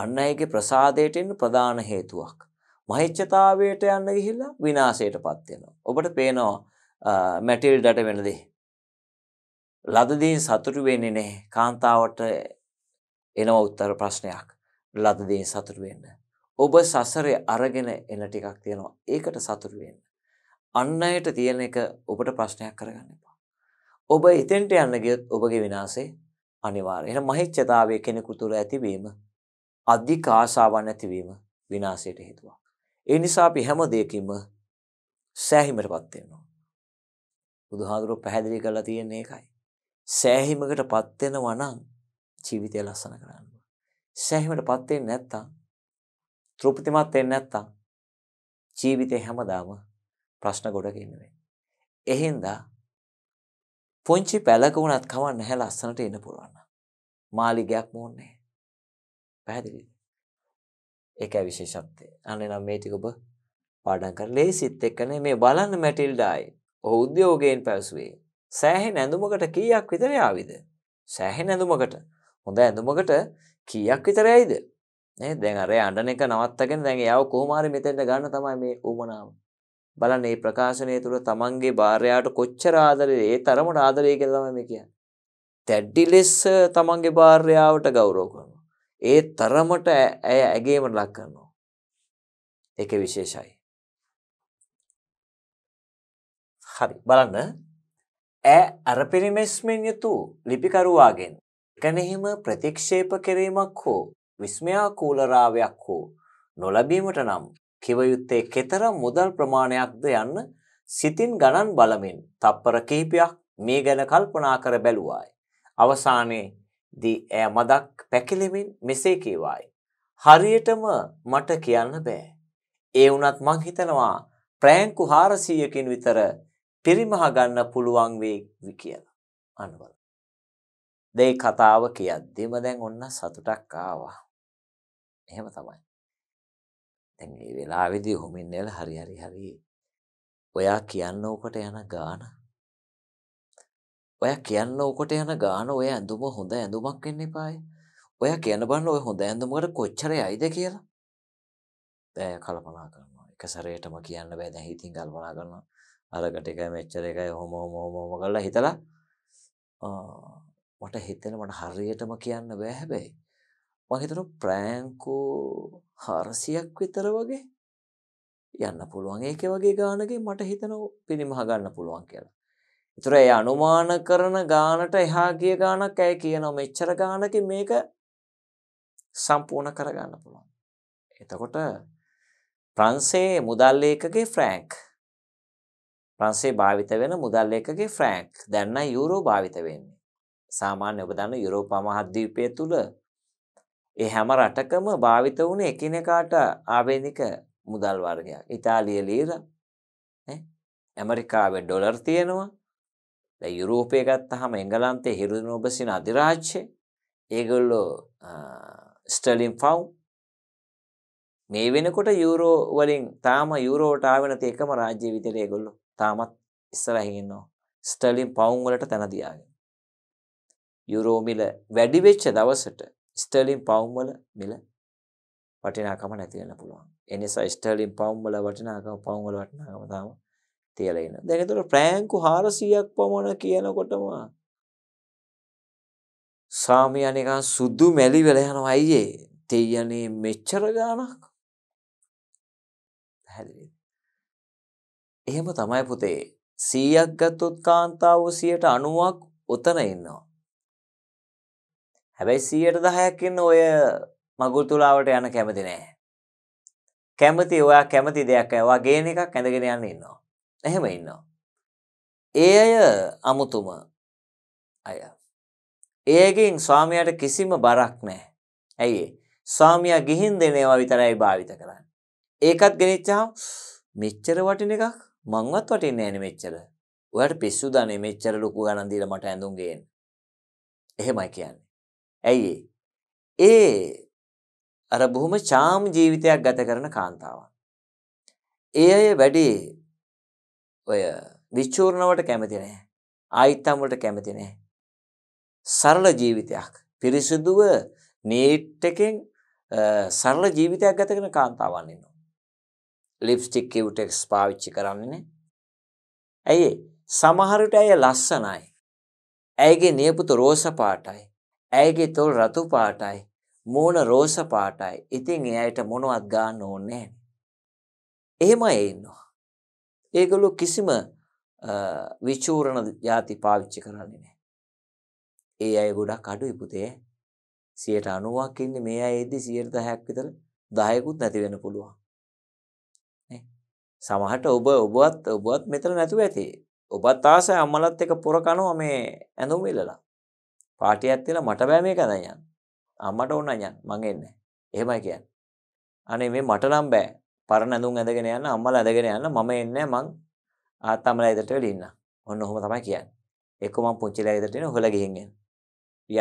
අන් අයගේ ප්‍රසාදයට එන්න ප්‍රධාන හේතුවක්. මහිච්ඡතාවයට යන්න ගිහිල්ලා විනාශයටපත් වෙනවා. ඔබට පේනවා මැටිල්ඩට වෙන දේ. ලද දෙයින් සතුටු වෙන්නේ නැහැ. කාන්තාවට එනවා උත්තර ප්‍රශ්නයක්. ලද දෙයින් සතුටු වෙන්න. ඔබ සසරේ අරගෙන එන ටිකක් තියෙනවා. ඒකට සතුටු වෙන්න. අන් අයට තියෙන එක ඔබට ප්‍රශ්නයක් කරගන්න එපා. ඔබ එතෙන්ට යන්න ගියොත් ඔබගේ විනාශේ අනිවාර්යයි. එහෙනම් මහිච්ඡතාවයේ කෙනෙකු තුළ ඇතිවීම අධික ආශාවන් ඇතිවීම විනාශයට හේතුවක්. ඒ නිසා අපි හැම දෙයකින්ම සෑහීමටපත් වෙනවා. බුදුහාඳුරෝ පැහැදිලි කරලා තියෙන්නේ ඒකයි. සෑහීමකටපත් වෙනවා නම් ජීවිතය ලස්සන කරන්න. සෑහීමටපත් වෙන්නේ නැත්තම් තෘප්තිමත් වෙන්නේ නැත්තම් ජීවිතේ හැමදාම ප්‍රශ්න ගොඩකින් නෙවෙයි. එහෙනම් පුංචි පැලක වුණත් කවන්න නැහැ ලස්සනට එන්න පුළුවන්. මාලිගයක් මොන්නේ. පැහැදිලිද? ඒකයි විශේෂත්වය. අනේ නම් මේ ටික ඔබ පාඩම් කරලා ලේසිත් එක්කනේ මේ බලන්න මැටිල්ඩායි. ඔහු උද්‍යෝගයෙන් පැවසුවේ. සෑහෙන ඇඳුමකට කීයක් විතර යාවිද? සෑහෙන ඇඳුමකට. හොඳ ඇඳුමකට කීයක් විතර ඇයිද? නේ දැන් අර යඬන එක නවත්තගෙන දැන් එයාව කොහොම හරි මෙතෙන්ට ගන්න තමයි මේ උමනාව. බලන්න මේ ප්‍රකාශනය තුළ තමන්ගේ භාර්යාට කොච්චර ආදරේ ඒ තරමට ආදරේ කියලා තමයි මේ කියන්නේ. දැඩි ලෙස තමන්ගේ භාර්යාවට ගෞරව කරනවා. ඒ තරමට ඇය ඇගේමට ලක් කරනවා. ඒක විශේෂයි. හරි බලන්න ඈ අර පිරිමැස්මෙන් යුතු ලිපිකරුවාගෙන් එකනෙහිම ප්‍රතික්ෂේප කිරීමක් හෝ විස්මයාකූලරාවයක් හෝ නොලැබීමට නම් කිව යුත්තේ කතරම් මුදල් ප්‍රමාණයක්ද යන්න සිතින් ගණන් බලමින් තප්පර කිහිපයක් මේ ගැන කල්පනා කර බැලුවායි. අවසානයේදී ඇය මදක් පැකිලෙමින් මෙසේ කීවායි. හරියටම මට කියන්න බෑ. ඒ වුණත් මං හිතනවා ප්‍රෑංකු 400කින් විතර පිරිමහ ගන්න පුළුවන් වෙයි කියලා. අනවල. දෙයි කතාව කියද්දිම දැන් ඔන්න සතුටක් ආවා. එහෙම තමයි. දැන් මේ වෙලාවේදී හොමින්නේල හරි හරි හරි ඔයා කියන්න ඕකට යන ගාන ඔයා කියන්න ඕකට යන ගාන ඔය ඇඳුම හොඳ ඇඳුමක් වෙන්න එපායි. ඔයා කියන බන්න ඔය හොඳ ඇඳුමකට කොච්චර යයිද කියලා. දැන් කල්පනා කරනවා. එක සැරේටම කියන්න බෑ දැන් හිතින් කල්පනා කරනවා. අරකට එකයි මෙච්චර එකයි හොම හොම හොම කරලා හිතලා මට හිතෙන මට හරියටම කියන්න බෑ හැබැයි මම හිතනවා ප්‍රෑන්කෝ හාරසියක් විතර වගේ යන්න පුළුවන් ඒක වගේ ගානගේ මට හිතනව පිරිමහ ගන්න පුළුවන් කියලා. ඉතුර ඒ අනුමාන කරන ගානට එහා ගිය ගානක් ඇය කියන මෙච්චර ගානක මේක සම්පූර්ණ කරගන්න පුළුවන්. එතකොට ප්‍රන්සේ මුදල් ඒකගේ ෆ්‍රෑන්ක් ප්‍රන්සේ භාවිත වෙන මුදල් ඒකගේ ෆ්‍රෑන්ක් දැන්න යුරෝ භාවිත වෙන්නේ. සාමාන්‍ය ඔබ දන්න යුරෝපා මහද්වීපය තුළ ඒ හැම රටකම භාවිත වුණේ එකිනෙකාට ආවේනික මුදල් වර්ගයක්. ඉතාලිය ලීර ඇමරිකාවේ ඩොලර් තියෙනවා. දැන් යුරෝපය ගත්තාම එංගලන්තයේ හිරුදු ඔබසින අධිරාජ්‍ය ඒගොල්ලෝ ස්ටර්ලින් ෆවුන් මේ වෙනකොට යුරෝ වලින් තාම යුරෝට ආවෙ නැති එකම රාජ්‍ය විදිහට ඒගොල්ලෝ තාමත් ඉස්සරහින් ඉන්නවා. ස්ටර්ලින් පවුන් වලට තැන දියාගෙන. යුරෝ මිල වැඩි වෙච්ච දවසට ස්ටර්ලින් පවුම් වල මිල වටිනාකම නැති වෙන්න පුළුවන්. ඒ නිසා ස්ටර්ලින් පවුම් වල වටිනාකම පවුම් වල වටිනාකම තාම තියලා ඉන්න. දැන් ඒතර ෆ්‍රෑන්කු 400ක් පමණ කියනකොටම සාමියා නිකන් සුදු මැලි වෙලා යනවා අයියේ. තෙයනේ මෙච්චර ගාණක්. පැහැදිලිද? එහෙම තමයි පුතේ. 100ක් ගත්තොත් කාන්තාවෝ 90ක් ඔතන ඉන්නවා. හැබැයි සීයට දහයක්කින්න ඔය මගුල් තුලාවට යන කැමති නෑ. කැමති ඔයා කැමති දෙයක් ඇවා ගේන එකක් ඇඳගෙන යන්න ඉන්නවා. එහෙම ඉන්නවා. ඒ අය අමුතුම අය. ඒගෙන් ස්වාමයට කිසිම බරක් නෑ. ඇයි ස්වාමයා ගිහින් දෙනවා විතරයි භාවිත කරන්න. ඒකත් ගෙනච්චාම් මෙච්චර වටින එකක් මංවත් වටින්න ඇන මෙච්චර ඔයට පිස්සු දනේ මෙච්චර ලොකු ගණන්දීර මට ඇඳුන්ගෙන්. එහෙමයි කියන්න. ඇයි ඒ අර බොහොම චාම් ජීවිතයක් ගත කරන කාන්තාවන්. ඒ අය වැඩේ ඔය විච්චූර්ණවට කැමති නැහැ. ආයිත්තම් වලට කැමති නැහැ. සරල ජීවිතයක්. පිරිසිදුව නීට් එකෙන් සරල ජීවිතයක් ගත කරන කාන්තාවන් ඉන්නවා. ලිප්ස්ටික් කිව්ටෙක්ස් පාවිච්චි කරන්නේ නැහැ. ඇයි සමහරට ඇය ලස්සනයි. ඇයගේ නියපුතු රෝස පාටයි. ඇයගේ තොල් රතු පාටයි මූණ රෝස පාටයි. ඉතින් එයාට මොනවත් ගන්න ඕනේ නැහැ. එහෙමයි ඉන්නවා. ඒගොල්ලෝ කිසිම විචූරණ જાති පාවිච්චි කරන්නේ නැහැ. ඒ අය ගොඩක් අඩුයි පුතේ. 90ක් ඉන්නේ මේ අයෙදි 10ක් විතර 10කුත් නැති වෙන්න පුළුවන්. සමහට ඔබ ඔබත් ඔබත් මෙතන නැතුව ඇති. ඔබත් ආසයි අම්මලත් එක පොර කනවා මේ ඇඳුම් ඉල්ලලා. පාටියක් තියෙන මට බෑ මේක අදන් යන්න. අම්මට ඕන නම් යන්න මං එන්නේ එහෙමයි කියන්නේ. අනේ මේ මට නම් බෑ. පරණ ඇඳුම් ඇඳගෙන යන්න අම්මලා ඇඳගෙන යන්න මම එන්නේ මං ආත්තමලා ඉදට වෙලි ඉන්න. ඔන්න ඔහොම තමයි කියන්නේ. එක්ක මං පුංචිලා ඉදට එන ඔහලා ගිහින් එන්න.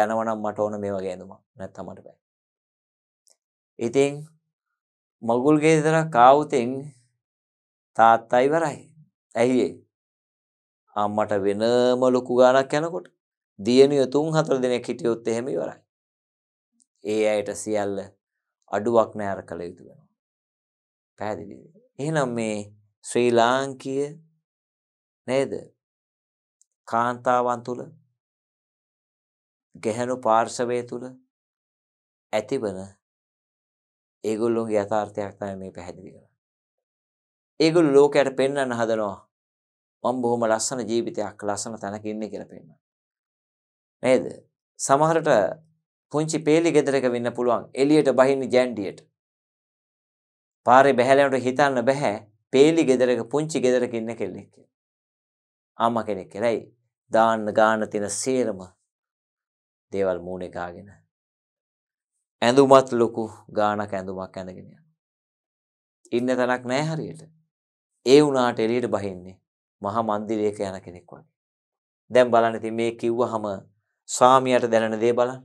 යනවා නම් මට ඕන මේ වගේ ඇඳුමක්. නැත්නම් මට බෑ. ඉතින් මගුල් ගෙදර කාවුතෙන් තාත්තා ඉවරයි. ඇයි අම්මට වෙනම ලොකු ගාණක් යනකොට දියණිය තුන් හතර දෙනෙක් හිටියොත් එහෙම ඉවරයි. ඒ අයට සියල්ල අඩුවක් නෑර කළ යුතු වෙනවා. පැහැදිලිද? එහෙනම් මේ ශ්‍රී ලාංකීය නේද? කාන්තාවන් තුල ගැහැණු පාර්ශවය තුල ඇතිවන ඒගොල්ලොන්ගේ යථාර්ථයක් තමයි මේ පැහැදිලි කරන්නේ. ඒගොල්ලෝ ලෝකයට පෙන්වන්න හදනවා මම බොහොම ලස්සන ජීවිතයක් ලස්සන තැනක ඉන්නේ කියලා පෙන්වන්න. නේද? සමහරට පුංචි peeli ගෙදරක වෙන්න පුළුවන් එළියට බහින්න ජැන්ඩියට. පාරේ බහැලනට හිතන්න බෑ peeli ගෙදරක පුංචි ගෙදරක ඉන්න කෙල්ලෙක් කියලා. අම්මා කෙනෙක් කියලා. දාන්න ගාන තියෙන සේරම දේවල් මූණේ ගාගෙන ඇඳුමත් ලොකු ගානක් ඇඳුමක් ඇඳගෙන යන. ඉන්න තැනක් නැහැ හරියට. ඒ වුණාට එළියට බහින්නේ මහා මන්දිරයක යන කෙනෙක් වගේ. දැන් බලන්න ඉතින් මේ කිව්වහම සාමියාට දැනෙන දේ බලන්න.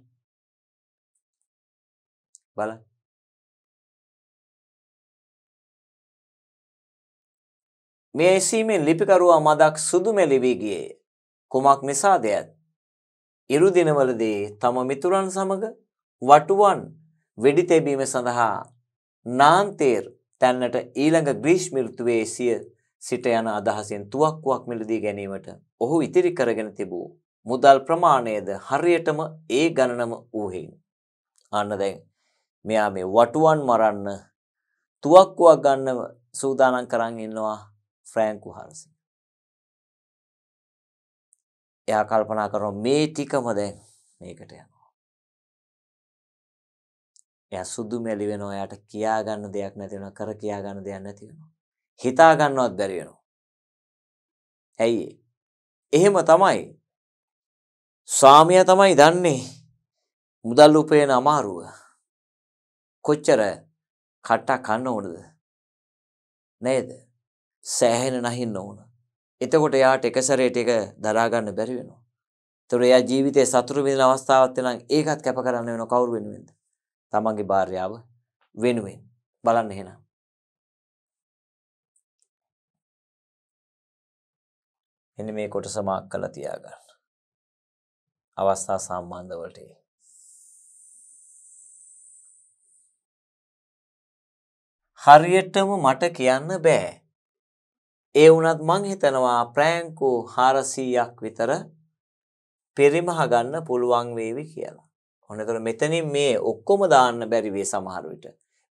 බලන්න. මේ ඇසීමෙන් ලිපිකරුවා මදක් සුදුම ලිවී ගියේය. කුමක් නිසාදයත් ඉරු දිනවලදී තම මිතුරන් සමග වටුවන් වෙඩි තැබීම සඳහා නාන්තේර් තැන්නට ඊළඟ ග්‍රීෂ්ම ඍතුවේ සිය සිට යන අදහසෙන් තුවක්කුවක් මිලදී ගැනීමට ඔහු ඉතිරි කරගෙන තිබූ මුදල් ප්‍රමාණයද හරියටම ඒ ගණනම වූහෙයින්. අන්න දැන් මෙයා මේ වටුවන් මරන්න තුවක්කුවක් ගන්න සූදානම් කරන් ඉන්නවා ෆ්‍රෑන්කු හරසි. එයා කල්පනා කරනවා මේ ටිකම දැන් මේකට යනවා. එයා සුදු මැලි වෙනවා එයාට කියා ගන්න දෙයක් නැති වෙනවා කර කියා ගන්න දෙයක් නැති වෙනවා. හිතා ගන්නවත් බැරි වෙනවා. ඇයි එහෙම තමයි ස්වාමිය තමයි දන්නේ මුදල් උපයන අමාරුව. කොච්චර කට්ටා කන්න ඕනද? නේද? සෑහෙන නැහින්න ඕන. එතකොට යාට එක සැරේට එක දරා ගන්න බැරි වෙනවා. ඒතර එයා ජීවිතේ සතුරු විඳින අවස්ථාවක් එනනම් ඒකත් කැප කරන්න වෙනවා කවුරු වෙනුවෙන්ද? තමන්ගේ භාර්යාව වෙනුවෙන්. බලන්න එහෙනම්. මෙන්න මේ කොටස මාක් කරලා තියාගන්න. අවස්ථා සම්බන්ධවලටේ. හරියටම මට කියන්න බෑ. ඒ වුණත් මං හිතනවා ප්‍රෑංකු 400ක් විතර පරිමහ ගන්න පුළුවන් වේවි කියලා. ඔන්න එතකොට මෙතනින් මේ ඔක්කොම දාන්න බැරි වේ සමහර විට.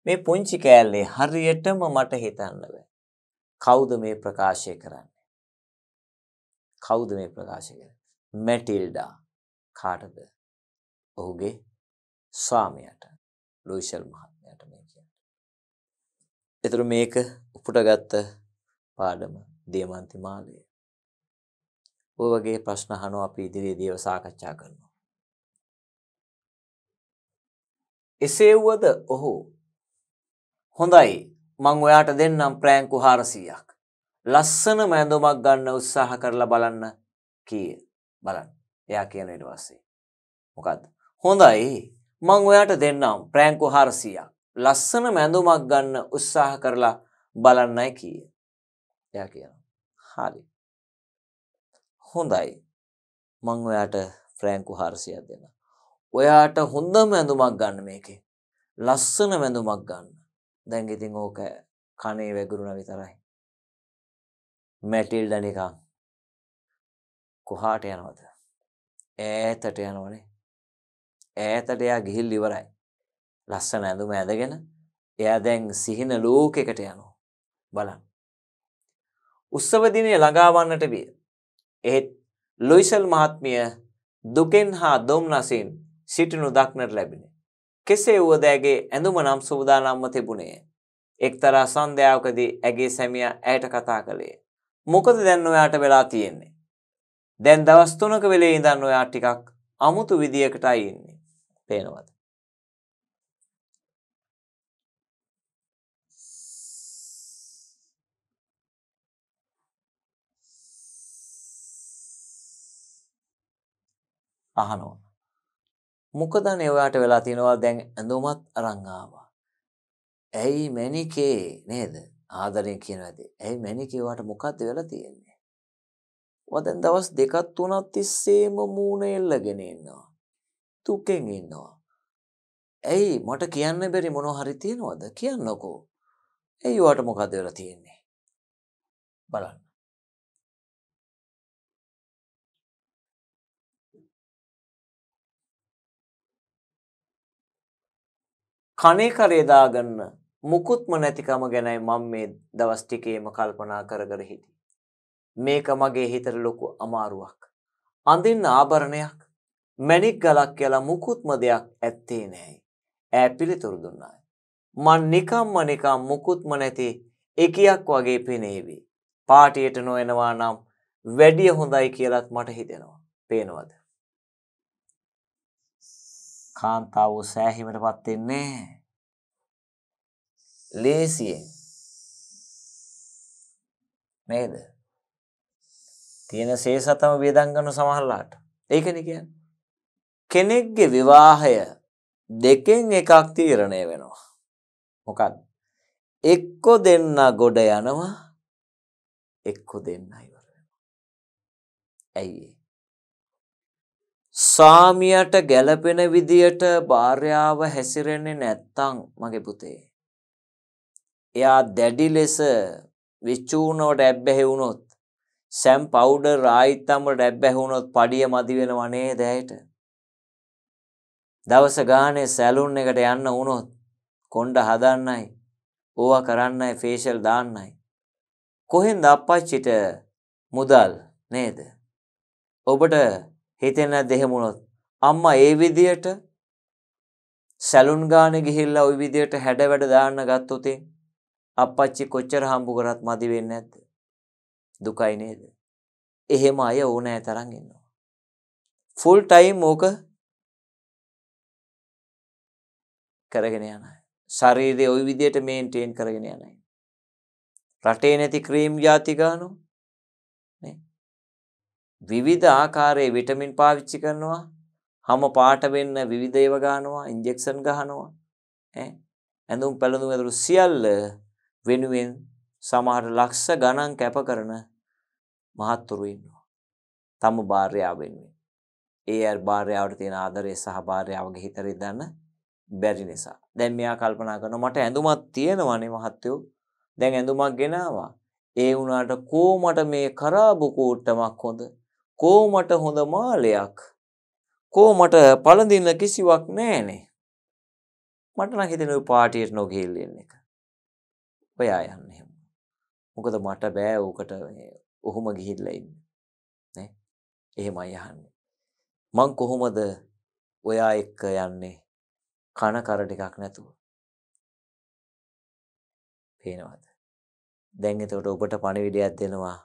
මේ පුංචි කෑල්ලේ හරියටම මට හිතන්න බෑ. කවුද මේ ප්‍රකාශය කරන්නේ? කවුද මේ ප්‍රකාශය කරන්නේ? මැටිල්ඩා. කාටද? ඔහුගේ ස්වාමියාට ලුයිසල් මහත්මයාට මේ කියන්නේ. ඒතර මේක උපුටගත්ත පාඩම දේමන්ති මාලය. ඔය වගේ ප්‍රශ්න අහනවා අපි ඉදිරියේ දේව සාකච්ඡා කරනවා. එසේ වුවද ඔහු හොඳයි මං ඔයාට දෙන්නම් ප්‍රෑන්කු 400ක්. ලස්සන මැඳුමක් ගන්න උත්සාහ කරලා බලන්න කීය. බලන්න. එයා කියන ඊට පස්සේ. මොකද්ද? හොඳයි. මං ඔයාට දෙන්නම් ප්‍රෑන්කෝ 400ක්. ලස්සන මැඳුමක් ගන්න උත්සාහ කරලා බලන්නයි කීයේ. එයා කියනවා. හරි. හොඳයි. මං ඔයාට ප්‍රෑන්කෝ 400ක් දෙන්නම්. ඔයාට හොඳ මැඳුමක් ගන්න මේකේ. ලස්සන මැඳුමක් ගන්න. දැන් ඉතින් ඕක කනේ වැගුරුණ විතරයි. මැටිල්ඩ නිකන් කොහාට යනවද? ඈතට යනවනේ. ඈතට එයා ගිහිල් ඉවරයි. ලස්සන ඇඳුම ඇඳගෙන එයා දැන් සිහින ලෝකයකට යනවා. බලන්න. උත්සව දිනය ළඟාවන්නට විය. එහෙත් ලොයිසල් මහත්මිය දුකෙන් හා දොම්නසින් සිටිනු දක්නට ලැබිණි. කෙසේ වුවද ඇගේ ඇඳුම නම් සූදානම්ව තිබුණේ. එක්තරා සන්ධ්‍යාවකදී ඇගේ සැමියා ඇයට කතා කළේ. මොකද දැන් ඔයාට වෙලා තියෙන්නේ? දැන් දවස් තුනක වෙලේ ඉඳන් ඔයා ටිකක් අමුතු විදියකටයි ඉන්නේ. පේනවද? අහනවා. මොකදනේ ඔයාට වෙලා තියෙනවා දැන් ඇඳුමත් අරන් ආවා. ඇයි මැනිකේ නේද? ආදරෙන් කියන ඇයි මැනිකේ ඔයාට මොකද්ද වෙලා තියෙන්නේ? ඔයා දැන් දවස් දෙකක් තුනක් තිස්සේම මූණ එල්ලගෙන ඉන්නවා. දුකෙන් ඉන්නවා. ඇයි මට කියන්න බැරි මොන හරි තියනවද? කියන්නකෝ. ඇයි ඔයාට මොකද වෙලා තියෙන්නේ? බලන්න. කනේ කරේ දාගන්න මුකුත්ම නැතිකම ගැනයි මම මේ දවස් ටිකේම කල්පනා කර කර හිටියේ. මේක මගේ හිතට ලොකු අමාරුවක්. අඳින්න ආභරණයක් මැණික් ගලක් කියලා මුකුත්ම දෙයක් ඇත්තේ නැහැ. ඈ පිළිතුරු දුන්නාය. මන් නිකම්ම නිකම් මුකුත්ම නැති එකියක් වගේ පෙනේවි. පාටියට නොයනවා නම් වැඩිය හොඳයි කියලත් මට හිතෙනවා. පේනවද? කාන්තාව සෑහීමටපත් වෙන්නේ ලේසියෙන් නේද? තියෙන සේසතම වියදම් කරන සමහරලාට. ඒකනේ කියන්නේ. කෙනෙක්ගේ විවාහය දෙකෙන් එකක් තීරණය වෙනවා. මොකක්ද? එක්ක දෙන්න ගොඩ යනවා එක්ක දෙන්න ඉවර ඇයි සාමියට ගැළපෙන විදියට භාර්යාව හැසිරෙන්නේ නැත්තම් මගේ පුතේ. එයා දැඩි ලෙස විචූනවට ඇබ්බැහි වුණොත් සැම් පවුඩර් ආයිත්තම්ම රැබ්බැහුණොත් පඩිය මදි වෙනවා නේද ඇයට? දවස ගානේ සැලූන් එකට යන්න වුණොත් කොණ්ඩ හදන්නයි, ඕවා කරන්නයි, ෆේෂල් දාන්නයි. කොහෙන්ද අප්පච්චිට මුදල් නේද? ඔබට හිතෙන දෙහෙමුණොත් අම්මා ඒ විදියට සැලුන් ගානේ ගිහිල්ලා ওই විදියට හැඩ වැඩ දාන්න ගත්තොතින් අප්පච්චි කොච්චර හම්බ කරත් මදි වෙන්නේ නැද්ද? දුකයි නේද? එහෙම අය ඕනෑ තරම් ඉන්නවා. ෆුල් ටයිම් ඕක කරගෙන යන අය. ශරීරය ওই විදියට මේන්ටේන් කරගෙන යන අය. රටේ නැති ක්‍රීම් ಜಾති ගන්නෝ නේ. විවිධ ආකාරයේ විටමින් පාවිච්චි කරනවා. හැම පාට වෙන්න විවිධ ඒවා ගන්නවා, ඉන්ජෙක්ෂන් ගන්නවා. ඈ ඇඳුම් පැළඳුම් ඇතුළු සියල්ල වෙනුවෙන් සමහර ලක්ෂ ගණන් කැප කරන මහත්තුරු ඉන්නවා. තම භාර්යාව වෙනුවෙන්. ඒ අය භාර්යාවට තියෙන ආදරය සහ භාර්යාවගේ හිත රිදන්න බැරි නිසා. දැන් මෙයා කල්පනා කරනවා මට ඇඳුමක් තියෙනවනේ මහත්තයෝ. දැන් ඇඳුමක් ගෙනාවා. ඒ වුණාට කොමට මේ කරාබු කෝට්ටමක් හොඳ කොමට හොඳ මාලයක් කොමට පළඳින්න කිසිවක් නැහනේ මට නම් හිතෙනවා පාටියට නොගිහින් ඉන්න එක ඔයා යන්නේ මොකද මට බෑ ඕකට ඔහොම ගිහිල්ලා ඉන්න. නේ? එහෙමයි අහන්නේ. මං කොහොමද ඔයා එක්ක යන්නේ? කන කර ටිකක් නැතුව. පේනවද? දැන් එතකොට ඔබට පණිවිඩයක් දෙනවා.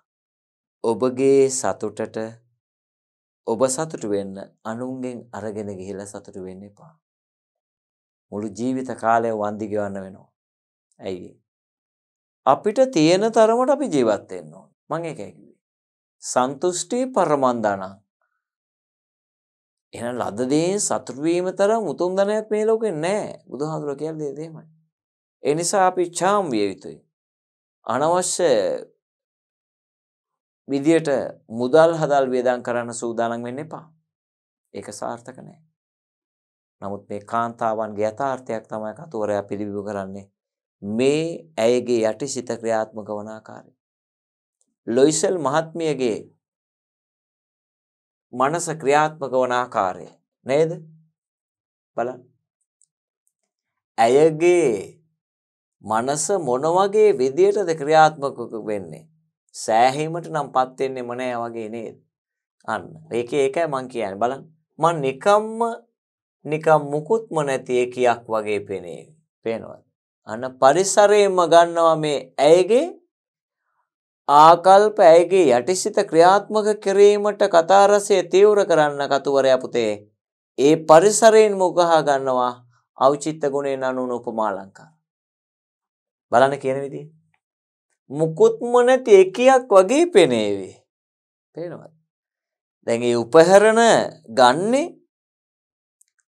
ඔබගේ සතුටට ඔබ සතුටු වෙන්න අනුන්ගෙන් අරගෙන ගිහිලා සතුටු වෙන්න එපා. මුළු ජීවිත කාලය වන්දි ගෙවන්න වෙනවා. ඇයි අපිට තියෙන තරමට අපි ජීවත් වෙන්න ඕන. මම ඒකයි කිව්වේ. සන්තුෂ්ටි පරමන්දාන. එහෙනම් ලද දේ සතුටු වීම තරම් උතුම් ධනයක් මේ ලෝකේ නැහැ. බුදුහාඳුර කියන්නේ දේ එහෙමයි. ඒ නිසා අපි ඡාම් විය යුතුයි. අනවශ්‍ය විදියට මුදල් හදල් වේදම් කරන්න සූදානම් වෙන්න එපා. ඒක සාර්ථක නැහැ. නමුත් මේ කාන්තාවන්ගේ යථාර්ථයක් තමයි කතුවරයා පිළිබිඹු කරන්නේ. මේ ඇයගේ යටි සිත ක්‍රියාත්මක වන ආකාරය. ලොයිසල් මහත්මියගේ මනස ක්‍රියාත්මක වන ආකාරය නේද? බලන්න. ඇයගේ මනස මොන වගේ විදියටද ක්‍රියාත්මක වෙන්නේ? සෑහීමට නම්පත් වෙන්නේ මොනෑ වගේ නේද? අන්න. ඒකේ ඒකයි මම කියන්නේ බලන්න. මං නිකම්ම නිකම් මුකුත්ම නැති එකක් වගේ පෙනේ. පේනවද? අන පරිසරයෙන්ම ගන්නවා මේ ඇයගේ ආකල්ප ඇයගේ යටිසිත ක්‍රියාත්මක කිරීමට කතාරසය තීව්‍ර කරන්න කතුවරයා පුතේ. ඒ පරිසරයෙන් මුගහා ගන්නවා අවචිත්ත ගුණේ නනුන උපමාලංකාර. බලන්න කියන විදිහ. මුකුත්ම නැති එකියක් වගේ පෙනේවි. පේනවද? දැන් ඒ උපහරණ ගන්නේ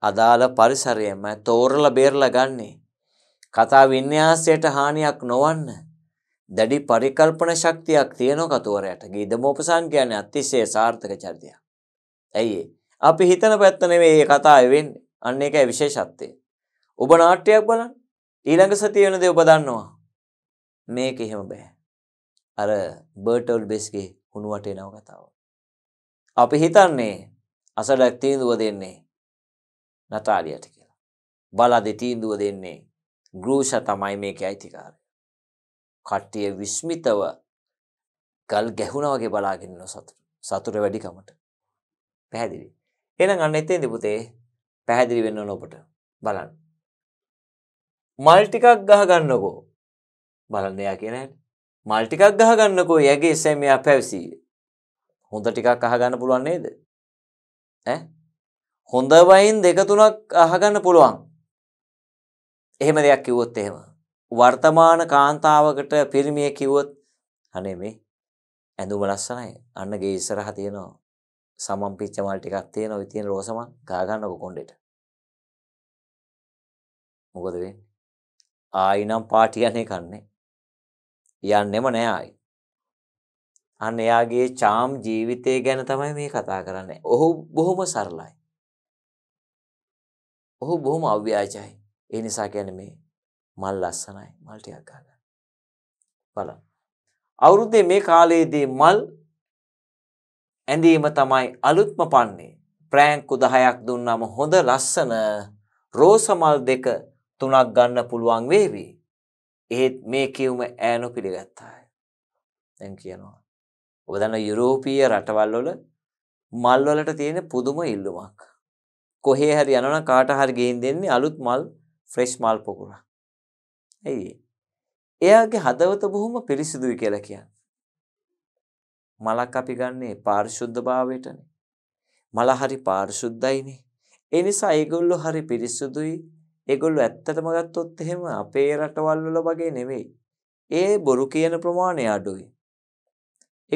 අදාළ පරිසරයෙන්ම තෝරලා බේරලා ගන්නේ. කතා වින්‍යාසයට හානියක් නොවන්න දැඩි පරිකල්පන ශක්තියක් තියෙන කතුවරයට ගීදමෝපසන් කියන්නේ අතිශය සාර්ථක චරිතයක්. ඇයි අපි හිතන පැත්ත නෙවෙයි මේ කතාවේ වෙන්නේ. අන්න ඒකයි විශේෂත්වය. ඔබ නාට්‍යයක් බලන්න. ඊළඟ සතිය වෙන දේ ඔබ දන්නවා. මේක එහෙම බෑ. අර බර්ටෝල් බෙස්ගේ හුණු වටේ නව කතාව. අපි හිතන්නේ අසලක් තීන්දුව දෙන්නේ නතාලියට කියලා. බලදි තීන්දුව දෙන්නේ ගෘෂ තමයි මේක අයිතිකාරය. කට්ටිය විස්මිතව ගල් ගැහුණවගේ බලාගෙනන්න සතුර සතුර වැඩිකමට පැහැදිලි. එන අන්න එතේ දෙපුතේ පැහැදිලි වෙන්න නොපට බලන්න. මල්ටිකක් ගහගන්නකෝ බලන් දෙයා කියනට මල්ටිකක් ගහගන්නකෝ යගේ සැමයා පැවසී හොඳ ටිකක් අහගන්න පුළුවන් නේද හොඳ වයින් දෙක තුනක් අහගන්න පුළුවන් එහෙම දෙයක් කිව්වොත් එහෙම වර්තමාන කාන්තාවකට පිරිමිය කිව්වොත් අනේ මේ ඇඳුම ලස්සනයි අන්න ගේ ඉස්සරහ තියෙනවා සමම් පිච්ච මල් ටිකක් තියෙනවා ඔය තියෙන රෝසම ගා ගන්නකො කොණ්ඩෙට මොකද වෙන්නේ ආයිනම් පාටි යන්නේ කන්නේ යන්නෙම නෑ ආයි අන්න එයාගේ චාම් ජීවිතය ගැන තමයි මේ කතා කරන්නේ ඔහු බොහොම සරලයි ඔහු බොහොම අව්‍යාජයි ඒ නිසා කියන්නේ මේ මල් ලස්සනයි මල් ටිකක් ගන්න. බලන්න. අවුරුද්දේ මේ කාලයේදී මල් ඇඳීම තමයි අලුත්ම පන්නේ. ප්‍රෑන්කු 10ක් දුන්නම හොඳ ලස්සන රෝස මල් දෙක තුනක් ගන්න පුළුවන් වේවි. එහෙත් මේ කියුම ඈනු පිළිගත්තා. දැන් කියනවා. ඔබ දන්න යුරෝපීය රටවල් වල මල් වලට තියෙන පුදුම ඉල්ලුමක්. කොහේ හරි යනවනම් කාට හරි ගෙයින් දෙන්නේ අලුත් මල් ෆ්‍රෙෂ් මල් පොකුරක්. ඇයි එයාගේ හදවත බොහොම පිරිසිදුයි කියලා කියන්නේ. මලක් අපි ගන්නේ පාරිශුද්ධභාවයටනේ. මල හරි පාරිශුද්ධයිනේ. ඒ නිසා ඒගොල්ලෝ හරි පිරිසිදුයි. ඒගොල්ලෝ ඇත්තටම ගත්තොත් එහෙම අපේ රටවල් වල වගේ නෙවෙයි. ඒ e බොරු කියන ප්‍රමාණය අඩුයි.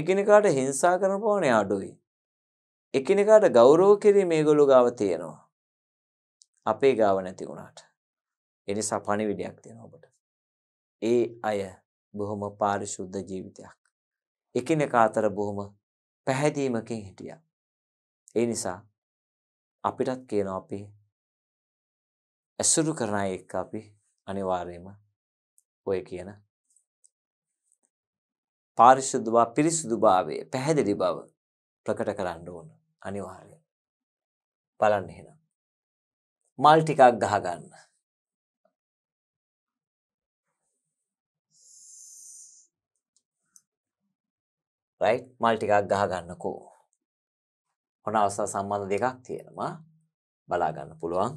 එකිනෙකාට හිංසා කරන ප්‍රමාණය අඩුයි. එකිනෙකාට ගෞරව කිරීම මේගොල්ලෝ ගාව තියෙනවා. අපේ ගාව නැති වුණාට. ඒ නිසා පණිවිඩයක් දෙනවා ඔබට. ඒ අය බොහොම පාරිශුද්ධ ජීවිතයක්. එකිනෙකා අතර බොහොම පැහැදීමකින් හිටියා. ඒ නිසා අපිටත් කියනවා අපි ඇසුරු කරන අය එක්ක අපි අනිවාර්යයෙන්ම ඔය කියන පාරිශුද්ධ බව පිරිසුදු භාවය පැහැදිලි බව ප්‍රකට කරන්න ඕන අනිවාර්යයෙන් බලන්න එහෙනම් මල් ටිකක් ගහ ගන්න රයිට් මල් ටිකක් ගහ ගන්නකෝ ඔන්න අවස්ථා සම්බන්ධ දෙකක් තියෙනවා බලා ගන්න පුළුවන්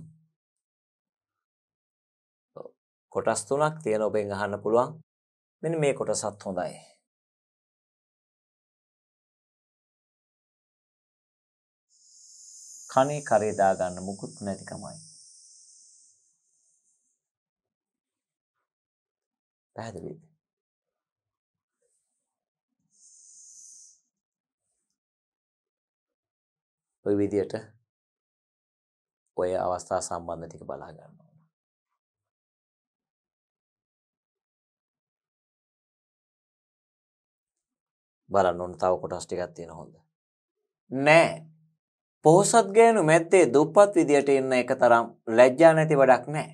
කොටස් තුනක් තියෙන ඔබෙන් අහන්න පුළුවන් මෙන්න මේ කොටසත් හොඳයි කනේ කරේ දාගන්න මුකුත් නැතිකමයි පැහැදිලිද ওই විදියට ඔය අවස්ථා සම්බන්ධ ටික බලා ගන්න ඕන. බලන්න ඕන තව කොටස් ටිකක් තියෙන හොඳ. නෑ. පොහොසත් ගෑනු මැද්දේ දුප්පත් විදියට ඉන්න එක තරම් ලැජ්ජා නැති වැඩක් නෑ.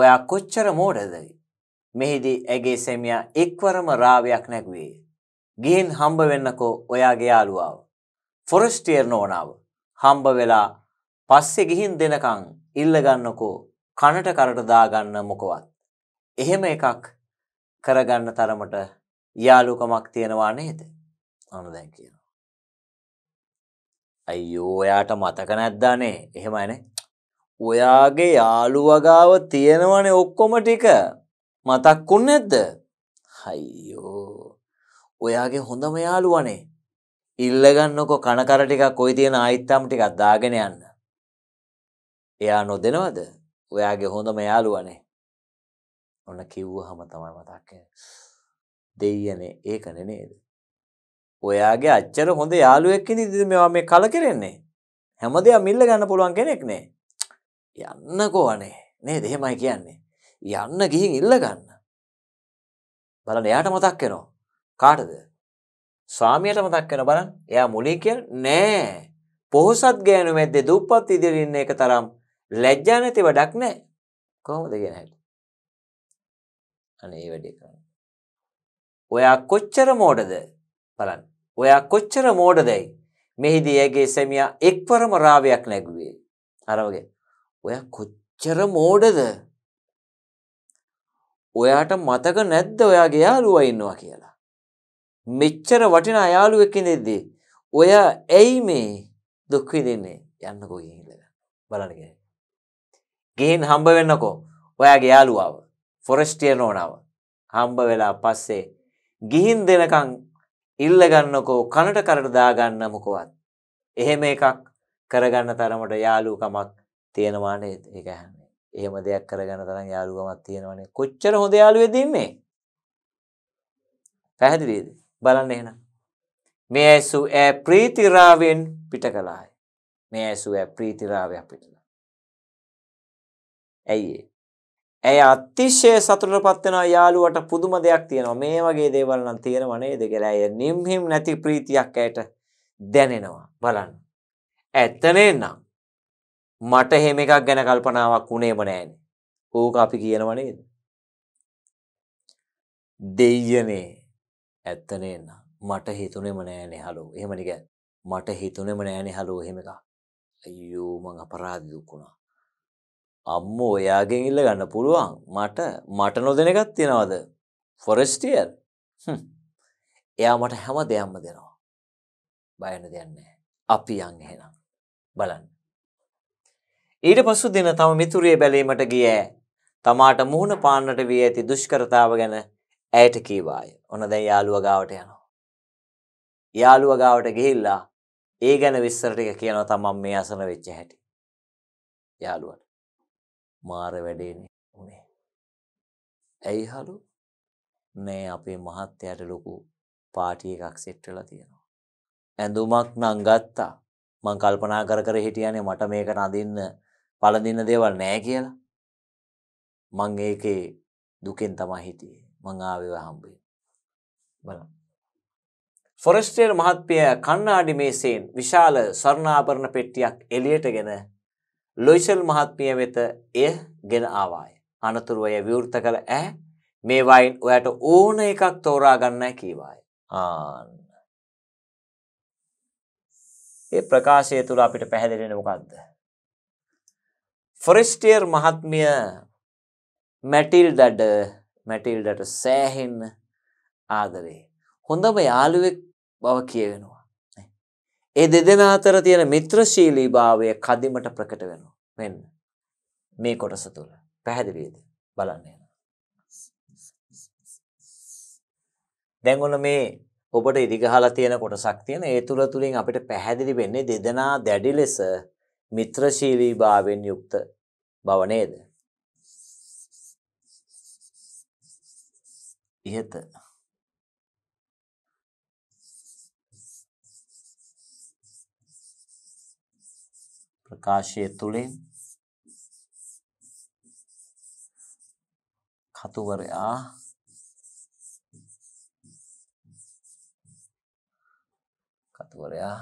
ඔයා කොච්චර මෝඩද? මෙහිදී ඇගේ සැමියා එක්වරම රාවයක් නැගුවේ. ගිහින් හම්බ වෙන්නකෝ ඔයාගේ යාළුවාව. ෆොරස්ටියර් නෝනාව හම්බ වෙලා පස්සෙ ගිහින් දෙනකං ඉල්ලගන්නකෝ කනට කරට දාගන්න මොකවත්. එහෙම එකක් කරගන්න තරමට යාලුකමක් තියෙනවා නේද අනු දැන් කියනවා. අයියෝ ඔයාට මතක නැද්දානේ එහෙමයිනේ ඔයාගේ යාලු වගාව තියෙනවනේ ඔක්කොම ටික මතක්කුන් නැද්ද හයියෝ ඔයාගේ හොඳම යාළුවනේ ඉල්ලගන්නකො කනකර ටිකක් කොයි තියෙන ආයිත්තම් ටිකක් දාගෙන යන්න. එයා නොදෙනවද? ඔයාගේ හොඳම යාළුවනේ. ඔන්න කිව්වහම තමයි මතක් දෙයියනේ ඒකනේ නේද? ඔයාගේ අච්චර හොඳ යාළුවෙක් ඉඳිද මේවා මේ කලකිරෙන්නේ? හැමදේම මිල්ල ගන්න පුළුවන් කෙනෙක් නේ. යන්නකෝ අනේ. නේද? එහෙමයි කියන්නේ. යන්න ගිහින් ඉල්ල ගන්න. බලන්න එයාට මතක් වෙනවා. කාටද? ස්වාමියට මතක් කරන බලන්න. එයා මුලින් කියන්නේ නෑ. පොහොසත් ගෑනු මැද්දේ දුප්පත් ඉදිරියේ ඉන්න එක තරම් ලැජ්ජා නැති වැඩක් නෑ. කොහොමද කියන හැටි. අනේ මේ වැඩේ කරන්න. ඔයා කොච්චර මෝඩද බලන්න. ඔයා කොච්චර මෝඩදයි. මෙහිදී ඇගේ සැමියා එක්වරම රාවයක් නැගුවේ. අර වගේ. ඔයා කොච්චර මෝඩද? ඔයාට මතක නැද්ද ඔයාගේ යාළුවා ඉන්නවා කියලා? මෙච්චර වටිනා යාළුවෙක් ඉඳෙද්දී ඔය ඇයි මේ දුක් විඳින්නේ යන්නකෝ ගිහින් ඉඳලා බලන්න ගිහින්. ගිහින් හම්බ වෙන්නකෝ ඔයාගේ යාළුවාව ෆොරෙස්ටියර් නෝනාව. හම්බ වෙලා පස්සේ ගිහින් දෙනකන් ඉල්ල ගන්නකෝ කනට කරට දා ගන්න මොකවත්. එහෙම එකක් කරගන්න තරමට යාළුකමක් තියෙනවා නේද? ඒක ඇහන්නේ. එහෙම දෙයක් කරගන්න තරම් යාළුකමක් තියෙනවනේ. කොච්චර හොඳ යාළුවෙද ඉන්නේ? පැහැදිලිද? බලන්න එහෙනම්. මේ ඇසු ඈ ප්‍රීතිරාවෙන් පිට කළාය. මේ ඇසු ඈ ප්‍රීතිරාවයක් පිට කළා. ඇයි ඒ? ඇය අතිශය සතුටටපත් වෙනවා යාළුවට පුදුම දෙයක් තියෙනවා. මේ වගේ දේවල් නම් තියෙනව නේද කියලා. ඇය නිම්හිම් නැති ප්‍රීතියක් ඇයට දැනෙනවා. බලන්න. ඇත්තනේ නම් මට එහෙම එකක් ගැන කල්පනාවක් උනේම නෑනේ. ඕක අපි කියනව නේද? දෙයියනේ ඇත්තනේ මට හිතුනේම නෑනේ හලෝ. එහෙම නික මට හිතුනේම නෑනේ හලෝ එහෙම එකක්. අයියෝ මං අපරාධ දුක් වුණා. අම්මෝ ඔයාගෙන් ඉල්ල ගන්න පුළුවන්. මට මට නොදෙන එකක් තියනවද? ෆොරෙස්ටියර්. එයා මට හැම දෙයක්ම දෙනවා. බය වෙන දෙයක් නෑ. අපි යන් එහෙනම්. බලන්න. ඊට පසු දින තම මිතුරිය බැලීමට ගිය තමාට මුහුණ පාන්නට වී ඇති දුෂ්කරතාව ගැන ඇයට කීවාය. ඔන්න දැන් යාළුවා ගාවට යනවා. යාළුවා ගාවට ගිහිල්ලා ඒ ගැන විස්තර ටික කියනවා තමන් මේ අසන වෙච්ච හැටි. යාළුවට. මාර වැඩේනේ උනේ. ඇයි හලු? නෑ අපේ මහත්තයාට ලොකු පාටි එකක් සෙට් වෙලා තියෙනවා. ඇඳුමක් නම් ගත්තා. මං කල්පනා කර කර හිටියානේ මට මේක නඳින්න පළඳින්න දේවල් නෑ කියලා. මං ඒකේ දුකෙන් තමයි හිටියේ. මං ආවේව හම්බ වෙනවා. ෆොරෙස්ටර් මහත්මිය කණ්ණාඩි මේසෙන් විශාල ස්වර්ණාභරණ පෙට්ටියක් එළියටගෙන ලොයිසල් මහත්මිය වෙත එය ගෙන ආවාය. අනතුරුව එය විවෘත කළ ඈ මේ වයින් ඔයාට ඕන එකක් තෝරා ගන්නයි කීවාය. ආන්න. ඒ ප්‍රකාශය තුළ අපිට පැහැදිලෙන මොකක්ද? ෆොරෙස්ටියර් මහත්මිය මැටිල්ඩඩ මැටිල්ඩට සෑහෙන්න ආදරේ. හොඳම යාළුවෙක් බව කියවෙනවා. ඒ දෙදෙන අතර තියෙන මිත්‍රශීලී භාවය කදිමට ප්‍රකට වෙනු වෙන්න. මේ කොටස තුළ පැහැදිලීද බලන්නේ. දැන්ඔන මේ ඔබට ඉදිගහලා තියෙන කොටසක් තියෙන ඒ තුළ තුළින් අපිට පැහැදිලි වෙන්නේ දෙදෙනා දැඩි ලෙස මිත්‍රශීලී භාවෙන් යුක්ත බව නේද. ඉහත ප්‍රකාශය තුළින් කතුවරයා කතුවරයා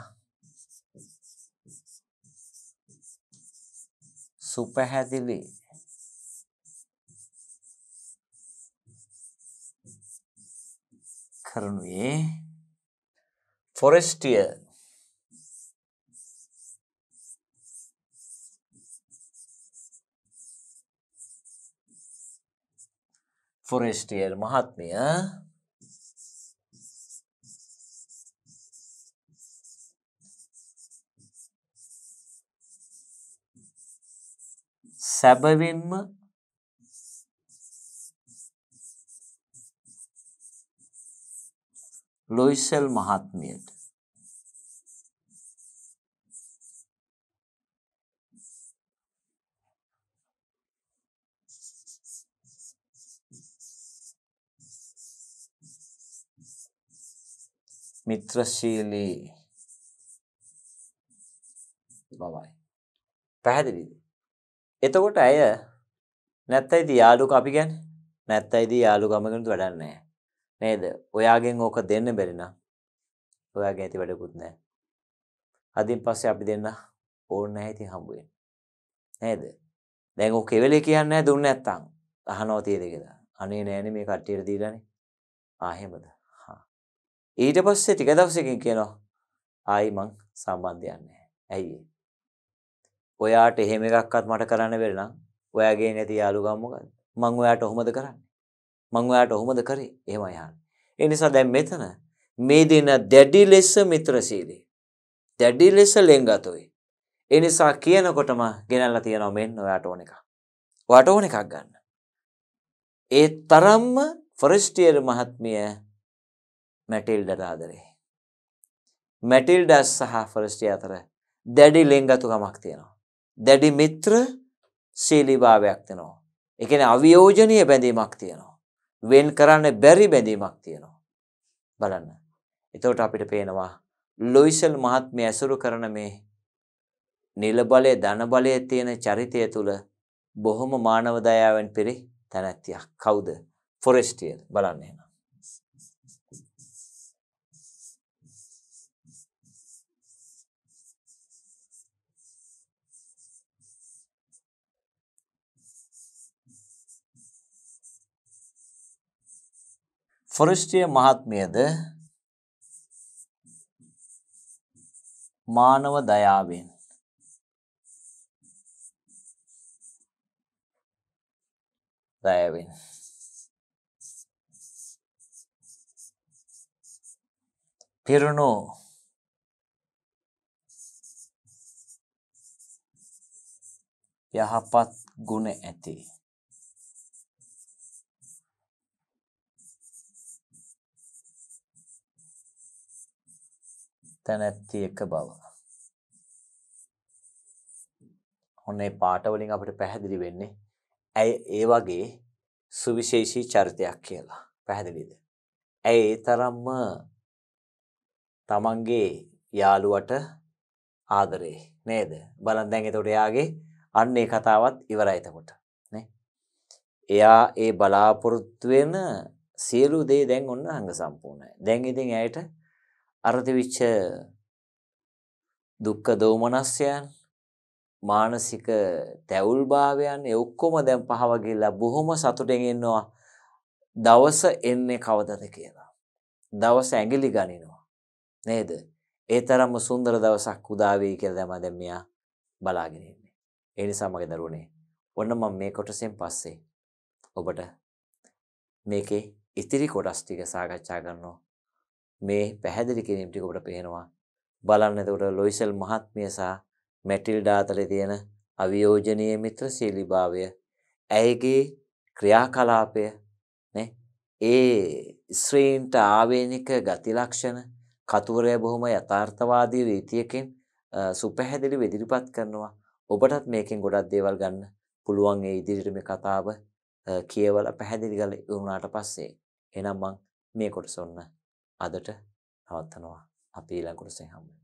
සුපැහැදිලි කරනුයේ ෆොරෙස්ටිය ෆොරෙස්ටියර් මහත්මිය සැබවින්ම ලොයිසෙල් මහත්මියට මිත්‍රශීලී බවයි. පැහැදිලිද? එතකොට ඇය නැත්තයිද යාළුක අපි කියන්නේ? නැත්තයිද යාළුකම කෙනෙකුට වැඩක් නැහැ. නේද? ඔයාගෙන් ඕක දෙන්න බැරි නම් ඔයාගෙන් ඇති වැඩකුත් නැහැ. අදින් පස්සේ අපි දෙන්න ඕනේ නැහැ ඉතින් හම්බ වෙන්නේ. නේද? දැන් ඔක කෙවලේ කියන්නේ නැහැ දුන්නේ නැත්තම්. අහනවා තියද කියලා. අනේ නෑනේ මේ කට්ටියට දීලානේ. ආ එහෙමද? හා. ඊට පස්සේ ටික දවසකින් කියනවා ආයි මං සම්බන්ධයක් නැහැ. ඇයි ඔයාට එහෙම එකක්වත් මට කරන්න බැරි නම් ඔයාගේ නැති යාළුකම් මොකද්ද? මං ඔයාට ඔහොමද කරන්නේ? මං ඔයාට ඔහොමද කරේ? එහෙමයි අහන්නේ. ඒ නිසා දැන් මෙතන මේ දින දැඩි ලෙස මිත්‍රශීලී. දැඩි ලෙස ලෙන්ගතොයි. ඒ නිසා කියනකොටම ගෙනල්ලා තියනවා මෙන්න ඔයාට ඕන එකක්. ඔයාට ඕන එකක් ගන්න. ඒ තරම්ම ෆොරෙස්ටියර් මහත්මිය මැටිල්ඩට ආදරේ. මැටිල්ඩා සහ ෆොරෙස්ටිය අතර දැඩි ලෙන්ගතුකමක් තියෙනවා. දැඩි මිත්‍ර ශීලීභාවයක් තියෙනවා. ඒ කියන්නේ අවියෝජනීය බැඳීමක් තියෙනවා. වෙන් කරන්න බැරි බැඳීමක් තියෙනවා. බලන්න. එතකොට අපිට පේනවා ලොයිසල් මහත්මයා ඇසුරු කරන මේ නිල බලයේ ධන බලයේ තියෙන චරිතය තුල බොහොම මානව දයාවෙන් පිරි තැනැත්තියක්. කවුද? ෆොරෙස්ටියර්. බලන්න එහෙනම්. ෆොරස්ටිය මහත්මියද මානව දයාවෙන් දයාවෙන් පිරුණු යහපත් ගුණ ඇති තැනැත්ති එක බව. ඔන්නේ පාට වලින් අපිට පැහැදිලි වෙන්නේ ඇයි ඒ වගේ සුවිශේෂී චරිතයක් කියලා. පැහැදිලිද? ඇයි ඒ තරම්ම තමන්ගේ යාළුවට ආදරේ නේද? බලන්න දැන් එතකොට එයාගේ අන්න ඒ කතාවත් ඉවරයි එතකොට. නේ? එයා ඒ බලාපොරොත්තු වෙන සියලු දේ දැන් ඔන්න අංග සම්පූර්ණයි. දැන් ඉතින් ඇයට අරතිවිච්ච දුක්ඛ දෝමනස්යන් මානසික තැවුල්භාවයන් ඒ ඔක්කොම දැන් පහව ගිහිල්ලා බොහොම සතුටෙන් ඉන්නවා දවස එන්නේ කවදද කියලා දවස ඇඟිලි ගනිනවා නේද ඒ තරම්ම සුන්දර දවසක් උදා වෙයි කියලා තමයි දැන් මෙයා බලාගෙන ඉන්නේ ඒ නිසා මගේ දරුවනේ ඔන්න මම මේ කොටසෙන් පස්සේ ඔබට මේකේ ඉතිරි කොටස් ටික සාකච්ඡා කරනවා මේ පැහැදිලි කිරීම ටික ඔබට පේනවා. බලන්න එතකොට ලොයිසල් මහත්මිය සහ මැටිල්ඩා අතරේ තියෙන අවියෝජනීය මිත්‍රශීලීභාවය, ඇයගේ ක්‍රියාකලාපය නේ ඒ ස්ත්‍රීන්ට ආවේනික ගති ලක්ෂණ කතුවරය බොහොම යථාර්ථවාදී රීතියකින් සුපැහැදිලිව ඉදිරිපත් කරනවා. ඔබටත් මේකෙන් ගොඩක් දේවල් ගන්න පුළුවන් ඒ ඉදිරියට මේ කතාව කියවලා පැහැදිලි කරලා වුණාට පස්සේ එහෙනම් මම මේ කොටස ඔන්න අදට නවත්තනවා අපි ඊළඟ කොටසෙන් හම්බ